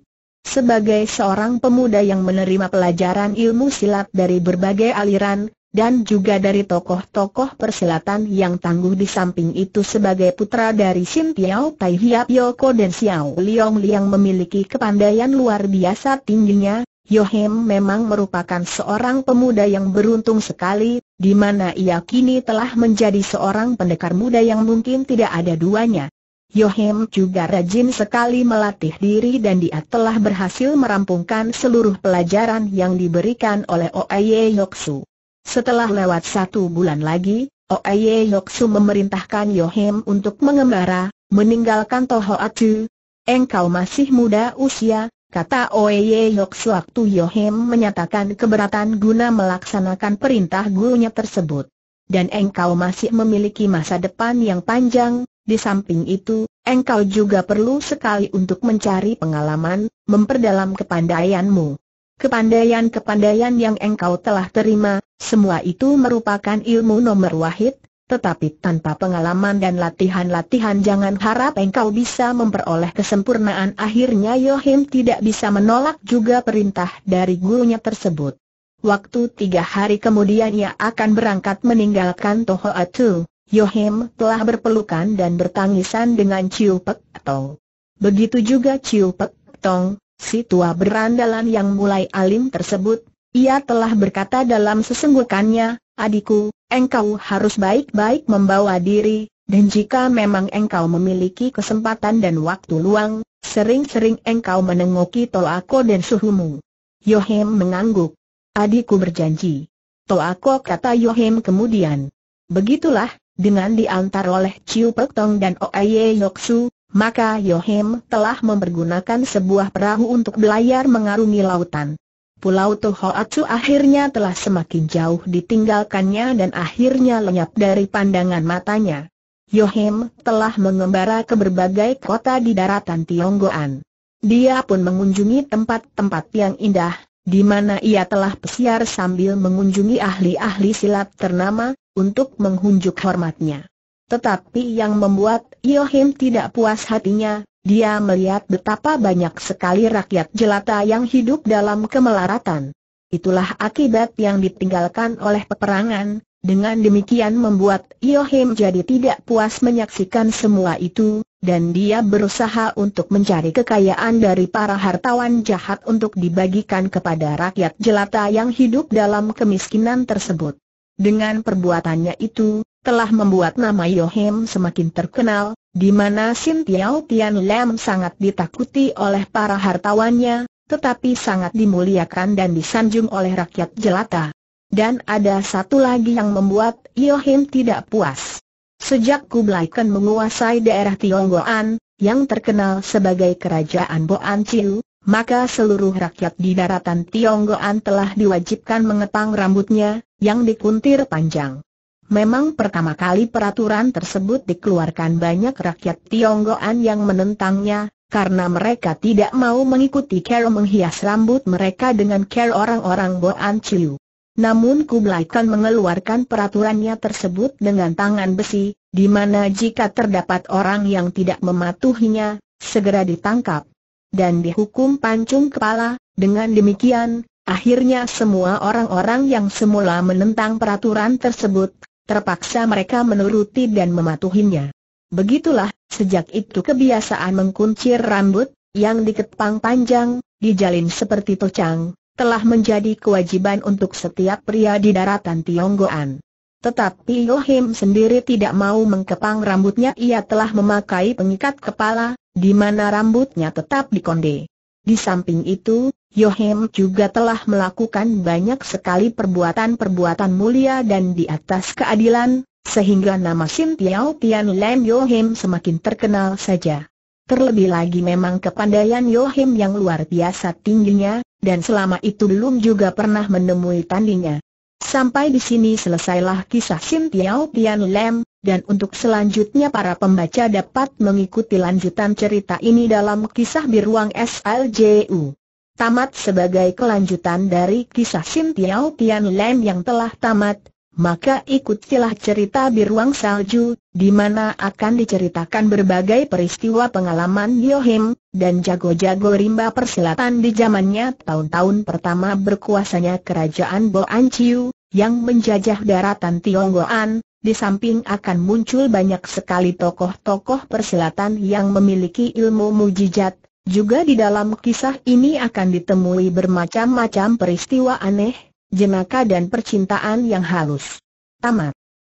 Sebagai seorang pemuda yang menerima pelajaran ilmu silat dari berbagai aliran, dan juga dari tokoh-tokoh persilatan yang tangguh di samping itu sebagai putra dari Sim Tiao Tai Hiap Yoko dan Xiao Liong Liang memiliki kepandaian luar biasa tingginya, Yohem memang merupakan seorang pemuda yang beruntung sekali, di mana ia kini telah menjadi seorang pendekar muda yang mungkin tidak ada duanya. Yohim juga rajin sekali melatih diri dan dia telah berhasil merampungkan seluruh pelajaran yang diberikan oleh Oye Yoksu. Setelah lewat satu bulan lagi, Oye Yoksu memerintahkan Yohim untuk mengembara, meninggalkan Toho Atu. Engkau masih muda usia, kata Oye Yoksu waktu Yohim menyatakan keberatan guna melaksanakan perintah gurunya tersebut. Dan engkau masih memiliki masa depan yang panjang, di samping itu, engkau juga perlu sekali untuk mencari pengalaman, memperdalam kepandaianmu. Kepandaian-kepandaian yang engkau telah terima, semua itu merupakan ilmu nomor wahid, tetapi tanpa pengalaman dan latihan-latihan jangan harap engkau bisa memperoleh kesempurnaan akhirnya Yohim tidak bisa menolak juga perintah dari gurunya tersebut. Waktu tiga hari kemudian ia akan berangkat meninggalkan Toho Tohoatu. Yohim telah berpelukan dan bertangisan dengan Ciu Pek Tong. Begitu juga Ciu Pek Tong, si tua berandalan yang mulai alim tersebut, ia telah berkata dalam sesenggukannya, adikku, engkau harus baik-baik membawa diri, dan jika memang engkau memiliki kesempatan dan waktu luang, sering-sering engkau menengoki tolako dan suhumu. Yohim mengangguk. Adikku berjanji. Toako kata Yohim kemudian. Begitulah, dengan diantar oleh Chiu Pek Tong dan Yok Yoksu, maka Yohim telah mempergunakan sebuah perahu untuk belayar mengarungi lautan. Pulau Tohoatsu akhirnya telah semakin jauh ditinggalkannya dan akhirnya lenyap dari pandangan matanya. Yohim telah mengembara ke berbagai kota di daratan Tionggoan. Dia pun mengunjungi tempat-tempat yang indah, di mana ia telah pesiar sambil mengunjungi ahli-ahli silat ternama, untuk menghunjuk hormatnya. Tetapi yang membuat Yohim tidak puas hatinya, dia melihat betapa banyak sekali rakyat jelata yang hidup dalam kemelaratan. Itulah akibat yang ditinggalkan oleh peperangan, dengan demikian membuat Yohim jadi tidak puas menyaksikan semua itu, dan dia berusaha untuk mencari kekayaan dari para hartawan jahat untuk dibagikan kepada rakyat jelata yang hidup dalam kemiskinan tersebut. Dengan perbuatannya itu, telah membuat nama Yohim semakin terkenal, di mana Sin Tiao Tian Lam sangat ditakuti oleh para hartawannya, tetapi sangat dimuliakan dan disanjung oleh rakyat jelata. Dan ada satu lagi yang membuat Yohim tidak puas. Sejak Kublai Khan menguasai daerah Tionggoan, yang terkenal sebagai kerajaan Boan Chiu, maka seluruh rakyat di daratan Tionggoan telah diwajibkan mengepang rambutnya, yang dikuntir panjang. Memang pertama kali peraturan tersebut dikeluarkan banyak rakyat Tionggoan yang menentangnya, karena mereka tidak mau mengikuti cara menghias rambut mereka dengan cara orang-orang Boan Chiu. Namun Kublai Khan mengeluarkan peraturannya tersebut dengan tangan besi, di mana jika terdapat orang yang tidak mematuhinya, segera ditangkap dan dihukum pancung kepala, dengan demikian, akhirnya semua orang-orang yang semula menentang peraturan tersebut, terpaksa mereka menuruti dan mematuhinya. Begitulah, sejak itu kebiasaan mengkuncir rambut, yang diketpang panjang, dijalin seperti tocang, telah menjadi kewajiban untuk setiap pria di daratan Tionggoan. Tetapi Yohim sendiri tidak mau mengkepang rambutnya ia telah memakai pengikat kepala, di mana rambutnya tetap dikonde. Di samping itu, Yohim juga telah melakukan banyak sekali perbuatan-perbuatan mulia dan di atas keadilan, sehingga nama Sim Tiao Tian Lam Yohim semakin terkenal saja. Terlebih lagi memang kepandaian Yohim yang luar biasa tingginya, dan selama itu belum juga pernah menemui tandingnya. Sampai di sini selesailah kisah Sim Tiao Tian Lem, dan untuk selanjutnya para pembaca dapat mengikuti lanjutan cerita ini dalam kisah Biruang SLJU. Tamat sebagai kelanjutan dari kisah Sim Tiao Tian Lem yang telah tamat, maka ikutilah cerita Biruang Salju, di mana akan diceritakan berbagai peristiwa pengalaman Yohim, dan jago-jago rimba persilatan di zamannya tahun-tahun pertama berkuasanya kerajaan Boan Chiu, yang menjajah daratan Tionggoan, di samping akan muncul banyak sekali tokoh-tokoh persilatan yang memiliki ilmu mujizat, juga di dalam kisah ini akan ditemui bermacam-macam peristiwa aneh, jenaka dan percintaan yang halus. Tamat.